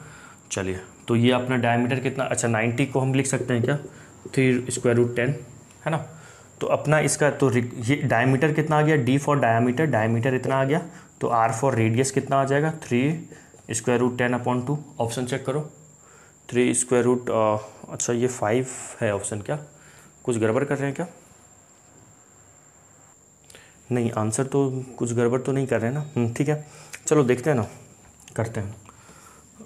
चलिए तो ये अपना डायमीटर कितना अच्छा नाइन्टी को हम लिख सकते हैं क्या थ्री स्क्वायर रूट टेन है ना तो अपना इसका तो ये डायमीटर कितना आ गया डी फॉर डायमीटर डायमीटर इतना आ गया तो आर फॉर रेडियस कितना आ जाएगा three square root ten upon two option check करो थ्री स्क्वायर रूट अच्छा ये फाइव है ऑप्शन क्या कुछ गड़बड़ कर रहे हैं क्या नहीं आंसर तो कुछ गड़बड़ तो नहीं कर रहे ना हम्म, ठीक है चलो देखते हैं ना करते हैं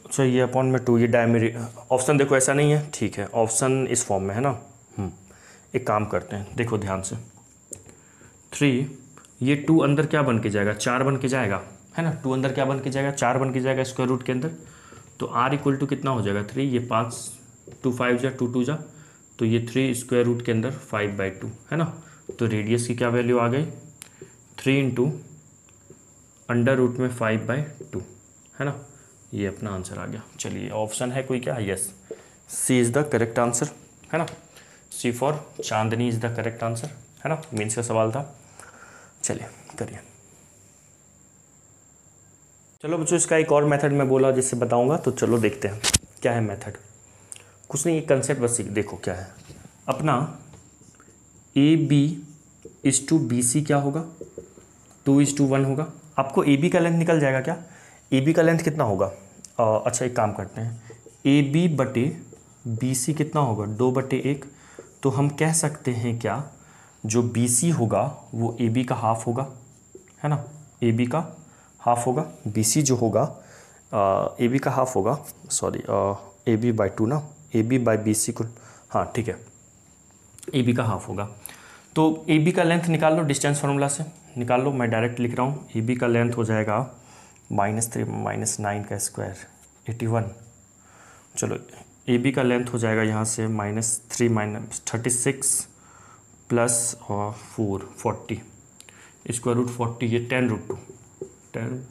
अच्छा ये अपॉन में टू ये डायमेरी ऑप्शन देखो ऐसा नहीं है ठीक है ऑप्शन इस फॉर्म में है ना हम्म, एक काम करते हैं देखो ध्यान से थ्री ये टू अंदर क्या बन के जाएगा चार बन के जाएगा है ना टू अंदर क्या बन के जाएगा चार बन के जाएगा स्क्वायर रूट के अंदर तो आर इक्वल टू कितना हो जाएगा थ्री ये पाँच टू फाइव जा टू टू जा तो ये थ्री स्क्वायर रूट के अंदर फाइव बाई टू है ना तो रेडियस की क्या वैल्यू आ गई थ्री इंटू अंडर रूट में फाइव बाई टू है ना ये अपना आंसर आ गया चलिए ऑप्शन है कोई क्या yes C is the correct answer है ना C for Chandni is the correct answer है ना मीन्स का सवाल था चलिए करिए चलो बच्चों इसका एक और मेथड मैं बोला जिससे बताऊंगा तो चलो देखते हैं क्या है मेथड कुछ नहीं ये कंसेप्ट बस देखो क्या है अपना A B is to B C क्या होगा टू इज़ टू वन होगा आपको ए बी का लेंथ निकल जाएगा क्या ए बी का लेंथ कितना होगा आ, अच्छा एक काम करते हैं ए बी बटे बी सी कितना होगा दो बटे एक तो हम कह सकते हैं क्या जो बी सी होगा वो ए बी का हाफ होगा है ना ए बी का हाफ होगा बी सी जो होगा ए बी का हाफ होगा sorry A B by two ना A B by B C को हाँ ठीक है ए बी का हाफ होगा तो ए बी का लेंथ निकाल लो डिस्टेंस फार्मूला से निकाल लो मैं डायरेक्ट लिख रहा हूँ ई e बी का लेंथ हो जाएगा माइनस थ्री माइनस नाइन का स्क्वायर एटी वन चलो ए e बी का लेंथ हो जाएगा यहाँ से minus three minus thirty six plus और four forty square root forty ये टेन रूट टू टेन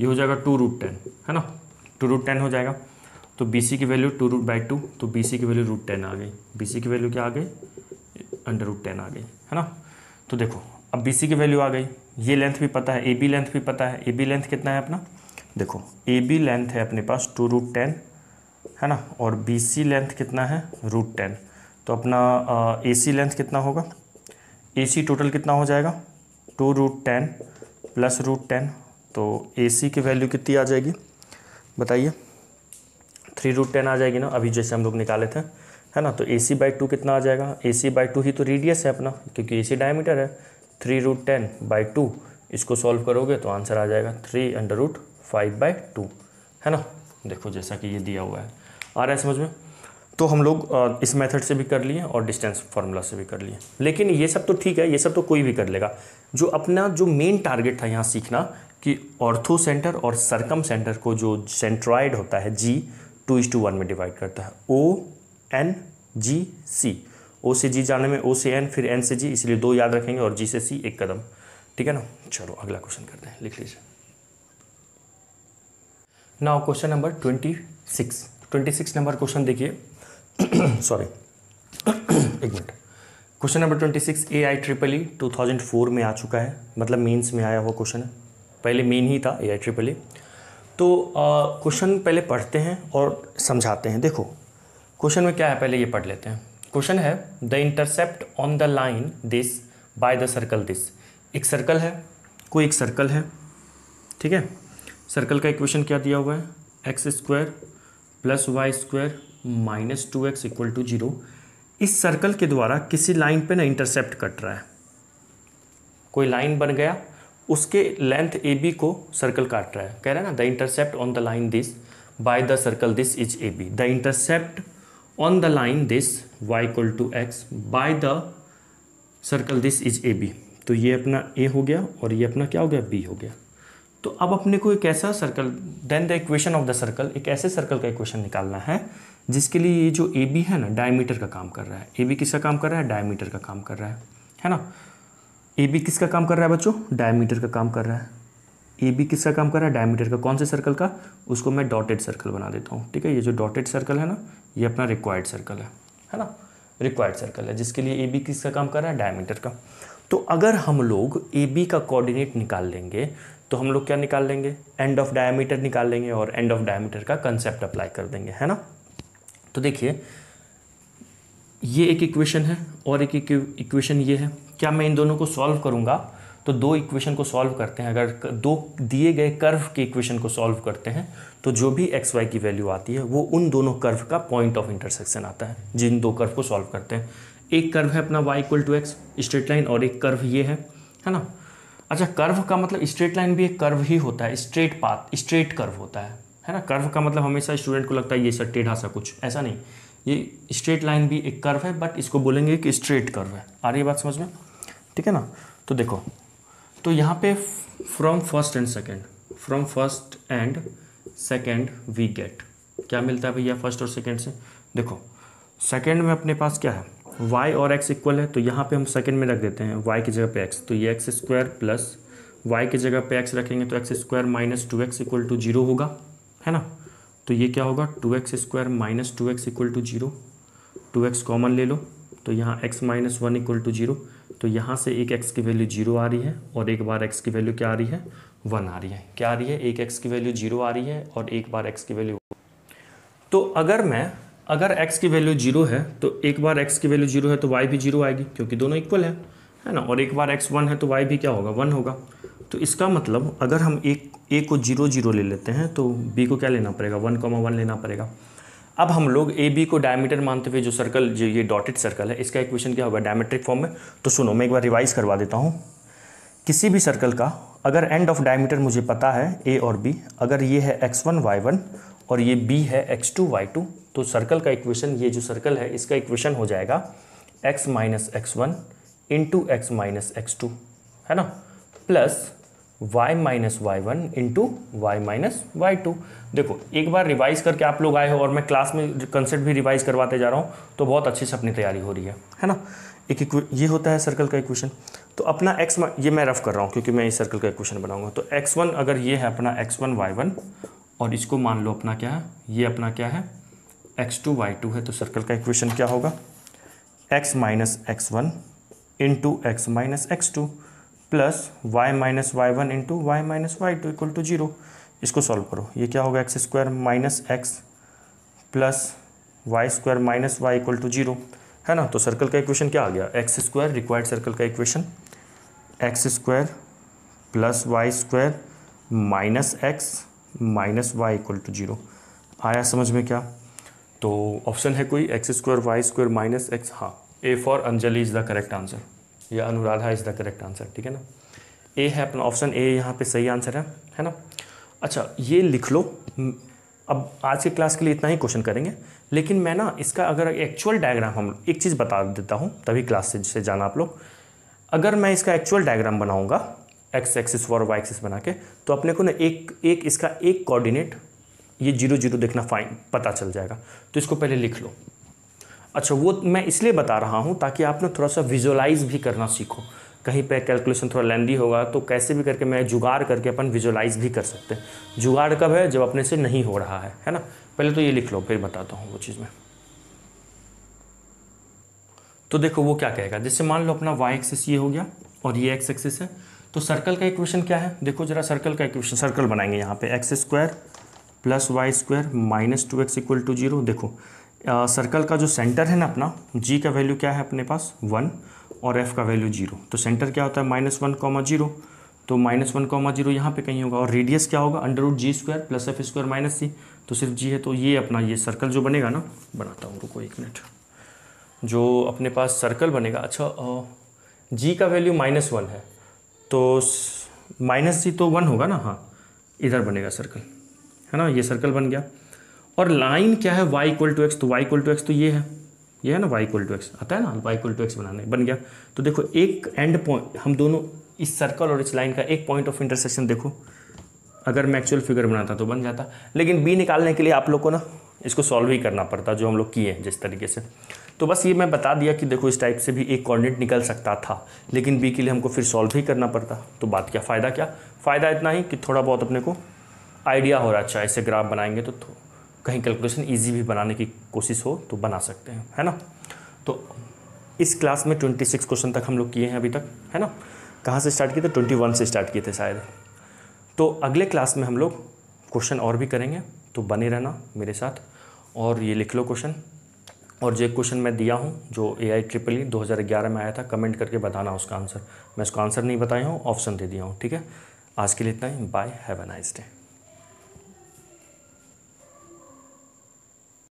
ये हो जाएगा टू रूट टेन है ना टू रूट टेन हो जाएगा तो बी सी की value two root by two तो बी सी की वैल्यू रूट टेन आ गई बी सी की वैल्यू क्या आ गई अंडर रूट टेन आ गई है ना तो देखो अब बी सी की वैल्यू आ गई ये लेंथ भी पता है ए बी लेंथ भी पता है ए बी लेंथ कितना है अपना देखो ए बी लेंथ है अपने पास टू रूट टेन है ना और बी सी लेंथ कितना है रूट टेन तो अपना ए सी लेंथ कितना होगा ए सी टोटल कितना हो जाएगा two root ten plus root ten तो ए सी की वैल्यू कितनी आ जाएगी बताइए थ्री रूट टेन आ जाएगी ना अभी जैसे हम लोग निकाले थे है ना तो ए सी बाई टू कितना आ जाएगा ए सी बाई टू ही तो रेडियस है अपना क्योंकि ए सी डायमीटर है three root ten by two इसको सॉल्व करोगे तो आंसर आ जाएगा three under root five by two है ना देखो जैसा कि ये दिया हुआ है आ रहा है समझ में तो हम लोग इस मेथड से भी कर लिए और डिस्टेंस फार्मूला से भी कर लिए लेकिन ये सब तो ठीक है ये सब तो कोई भी कर लेगा जो अपना जो मेन टारगेट था यहाँ सीखना कि ऑर्थो सेंटर और सरकम सेंटर को जो सेंट्रॉइड होता है G two is to one में डिवाइड करता है ओ एन जी सी ओ से जी जाने में ओ से एन फिर एन से जी इसलिए दो याद रखेंगे और जी से सी एक कदम ठीक है ना चलो अगला क्वेश्चन करते हैं लिख लीजिए now question number twenty six twenty six number question देखिए सॉरी [coughs] [coughs] एक मिनट question number twenty six A I triple E two thousand four में आ चुका है मतलब मेन्स में आया हुआ क्वेश्चन है पहले मेन ही था ए आई ट्रिपल ई तो क्वेश्चन पहले पढ़ते हैं और समझाते हैं देखो क्वेश्चन में क्या है पहले ये पढ़ लेते हैं क्वेश्चन है the intercept on the line this by the circle this एक सर्कल है कोई एक सर्कल है ठीक है सर्कल का इक्वेशन क्या दिया हुआ है x square plus Y square minus two x equal to zero इस सर्कल के द्वारा किसी लाइन पे ना इंटरसेप्ट कट रहा है कोई लाइन बन गया उसके लेंथ ए बी को सर्कल काट रहा है कह रहा है ना the intercept on the line this by the circle this is A B the intercept on the line this y equal to x by the circle this is A B तो ये अपना ए हो गया और ये अपना क्या हो गया बी हो गया तो अब अपने को एक ऐसा circle then the equation of the circle एक ऐसे सर्कल का इक्वेशन निकालना है जिसके लिए ये जो ए बी है ना डायमीटर का काम कर रहा है ए बी किसका काम कर रहा है डायमीटर का काम कर रहा है है ना ए बी किसका काम कर रहा है बच्चों डायमीटर का काम कर रहा है ए बी किसका काम कर रहा है डायमीटर का कौन से सर्कल का उसको मैं डॉटेड सर्कल बना देता हूँ ठीक है ये जो डॉटेड सर्कल है ना ये अपना रिक्वायर्ड सर्कल है है ना रिक्वायर्ड सर्कल है जिसके लिए ए बी किसका काम कर रहा है डायमीटर का तो अगर हम लोग ए बी का कोऑर्डिनेट निकाल लेंगे तो हम लोग क्या निकाल लेंगे एंड ऑफ डायमीटर निकाल लेंगे और एंड ऑफ डायमीटर का कंसेप्ट अप्लाई कर देंगे है ना तो देखिए ये एक इक्वेशन है और एक इक्वेशन ये है क्या मैं इन दोनों को सॉल्व करूंगा तो दो इक्वेशन को सॉल्व करते हैं अगर दो दिए गए कर्व के इक्वेशन को सॉल्व करते हैं तो जो भी एक्स वाई की वैल्यू आती है वो उन दोनों कर्व का पॉइंट ऑफ इंटरसेक्शन आता है जिन दो कर्व को सॉल्व करते हैं एक कर्व है अपना y equal to x straight line और एक कर्व ये है है ना अच्छा कर्व का मतलब स्ट्रेट लाइन भी एक कर्व ही होता है स्ट्रेट पाथ स्ट्रेट कर्व होता है है ना कर्व का मतलब हमेशा स्टूडेंट को लगता है ये सर टेढ़ा सा कुछ ऐसा नहीं ये स्ट्रेट लाइन भी एक कर्व है बट इसको बोलेंगे कि स्ट्रेट कर्व है आ रही है बात समझ में ठीक है ना तो देखो तो यहाँ पे from first and second from first and second we get क्या मिलता है भैया फर्स्ट और सेकेंड से देखो सेकेंड में अपने पास क्या है y और x इक्वल है तो यहाँ पे हम सेकेंड में रख देते हैं y की जगह पे x तो ये एक्स स्क्वायर प्लस वाई की जगह पे x रखेंगे तो x square minus two x equal to zero होगा है ना तो ये क्या होगा two x square minus two x equal to zero two x common ले लो तो यहाँ x minus one equal to zero तो यहाँ से एक एक्स की वैल्यू जीरो आ रही है और एक बार एक्स की वैल्यू क्या आ रही है वन आ रही है क्या आ रही है एक एक्स की वैल्यू जीरो आ रही है और एक बार एक्स की वैल्यू तो अगर मैं अगर एक्स की वैल्यू जीरो है तो एक बार एक्स की वैल्यू जीरो है तो वाई भी जीरो आएगी क्योंकि दोनों इक्वल है है ना और एक बार एक्स वन है तो वाई भी क्या होगा वन होगा तो इसका मतलब अगर हम एक ए को जीरो जीरो ले लेते हैं तो बी को क्या लेना पड़ेगा वन कॉमा वन लेना पड़ेगा अब हम लोग ए बी को डायमीटर मानते हुए जो सर्कल जो ये डॉटेड सर्कल है इसका इक्वेशन क्या होगा डायमेट्रिक फॉर्म में तो सुनो मैं एक बार रिवाइज करवा देता हूँ किसी भी सर्कल का अगर एंड ऑफ डायमीटर मुझे पता है ए और बी अगर ये है एक्स वन वाई वन और ये बी है एक्स टू वाई टू तो सर्कल का इक्वेशन ये जो सर्कल है इसका इक्वेशन हो जाएगा x minus x one into x minus x two है ना plus Y minus y one into y minus Y two देखो एक बार रिवाइज करके आप लोग आए हो और मैं क्लास में कंसेप्ट भी रिवाइज करवाते जा रहा हूँ तो बहुत अच्छे से अपनी तैयारी हो रही है है ना एक ये होता है सर्कल का इक्वेशन तो अपना एक्स ये मैं रफ कर रहा हूँ क्योंकि मैं इस सर्कल का इक्वेशन बनाऊंगा तो एक्स वन अगर ये है अपना एक्स वन वाई वन और इसको मान लो अपना क्या है ये अपना क्या है एक्स टू वाई टू है तो सर्कल का इक्वेशन क्या होगा x minus x one into x minus x two plus Y minus y one into y minus Y two equal to zero इसको सॉल्व करो ये क्या होगा x square minus x plus Y square minus y equal to zero है ना तो circle का equation क्या आ गया एक्स स्क्वायर रिक्वायर्ड सर्कल का equation x square plus Y square minus x minus y equal to zero आया समझ में क्या तो ऑप्शन है कोई x square y square minus x हाँ A for Anjali is the correct answer या Anuradha is the correct answer ठीक है ना ए है अपना ऑप्शन ए यहाँ पे सही आंसर है है ना अच्छा ये लिख लो अब आज के क्लास के लिए इतना ही क्वेश्चन करेंगे लेकिन मैं ना इसका अगर एक्चुअल डायग्राम हम एक चीज़ बता देता हूँ तभी क्लास से, जाना आप लोग अगर मैं इसका एक्चुअल डायग्राम बनाऊँगा एक्स एक्सिस और वाई एक्सिस बना के तो अपने को ना एक एक इसका एक कोऑर्डिनेट ये जीरो जीरो देखना फाइन पता चल जाएगा तो इसको पहले लिख लो अच्छा वो मैं इसलिए बता रहा हूँ ताकि आप ना थोड़ा सा विजुअलाइज भी करना सीखो कहीं पे कैलकुलेशन थोड़ा लेंदी होगा तो कैसे भी करके मैं जुगाड़ करके अपन विजुलाइज भी कर सकते हैं जुगाड़ कब है जब अपने से नहीं हो रहा है है ना पहले तो ये लिख लो फिर बताता हूँ वो चीज़ में तो देखो वो क्या कहेगा जैसे मान लो अपना वाई एक्सेस ये हो गया और ये एक्स एक्सेस है तो सर्कल का इक्वेशन क्या है देखो जरा सर्कल का इक्वेशन सर्कल बनाएंगे यहाँ पे x square plus Y square minus two x equal to zero देखो आ, सर्कल का जो सेंटर है ना अपना जी का वैल्यू क्या है अपने पास वन और एफ़ का वैल्यू जीरो तो सेंटर क्या होता है माइनस वन कॉमा जीरो तो माइनस वन कॉमा जीरो यहाँ पर कहीं होगा और रेडियस क्या होगा under root G square plus F square minus C तो सिर्फ जी है तो ये अपना ये सर्कल जो बनेगा ना बनाता हूँ रुको एक मिनट जो अपने पास सर्कल बनेगा अच्छा जी का वैल्यू माइनस वन है तो माइनस सी तो वन होगा ना हाँ इधर बनेगा सर्कल है ना ये सर्कल बन गया और लाइन क्या है वाई इक्वल टू एक्स तो वाई इक्वल टू एक्स तो ये है ये है ना वाई इक्वल टू एक्स आता है ना वाई इक्वल टू एक्स बनाने बन गया तो देखो एक एंड पॉइंट हम दोनों इस सर्कल और इस लाइन का एक पॉइंट ऑफ इंटरसेक्शन देखो अगर मैं एक्चुअल फिगर बनाता तो बन जाता लेकिन बी निकालने के लिए आप लोग को ना इसको सॉल्व ही करना पड़ता जो हम लोग किए हैं जिस तरीके से तो बस ये मैं बता दिया कि देखो इस टाइप से भी एक कॉर्डिनेट निकल सकता था लेकिन बी के लिए हमको फिर सॉल्व ही करना पड़ता तो बात क्या फ़ायदा क्या फ़ायदा इतना ही कि थोड़ा बहुत अपने को आइडिया हो रहा अच्छा ऐसे ग्राफ बनाएंगे तो कहीं कैलकुलेशन ईजी भी बनाने की कोशिश हो तो बना सकते हैं है ना तो इस क्लास में ट्वेंटी सिक्स क्वेश्चन तक हम लोग किए हैं अभी तक है ना कहाँ से स्टार्ट किए थे ट्वेंटी वन से स्टार्ट किए थे शायद तो अगले क्लास में हम लोग क्वेश्चन और भी करेंगे तो बने रहना मेरे साथ और ये लिख लो क्वेश्चन और जो क्वेश्चन मैं दिया हूँ जो ए आई ट्रिपल ई दो में आया था कमेंट करके बताना उसका आंसर मैं उसका आंसर नहीं बताया हूँ ऑप्शन दे दिया हूँ ठीक है आज के लिए इतना ही bye have a nice day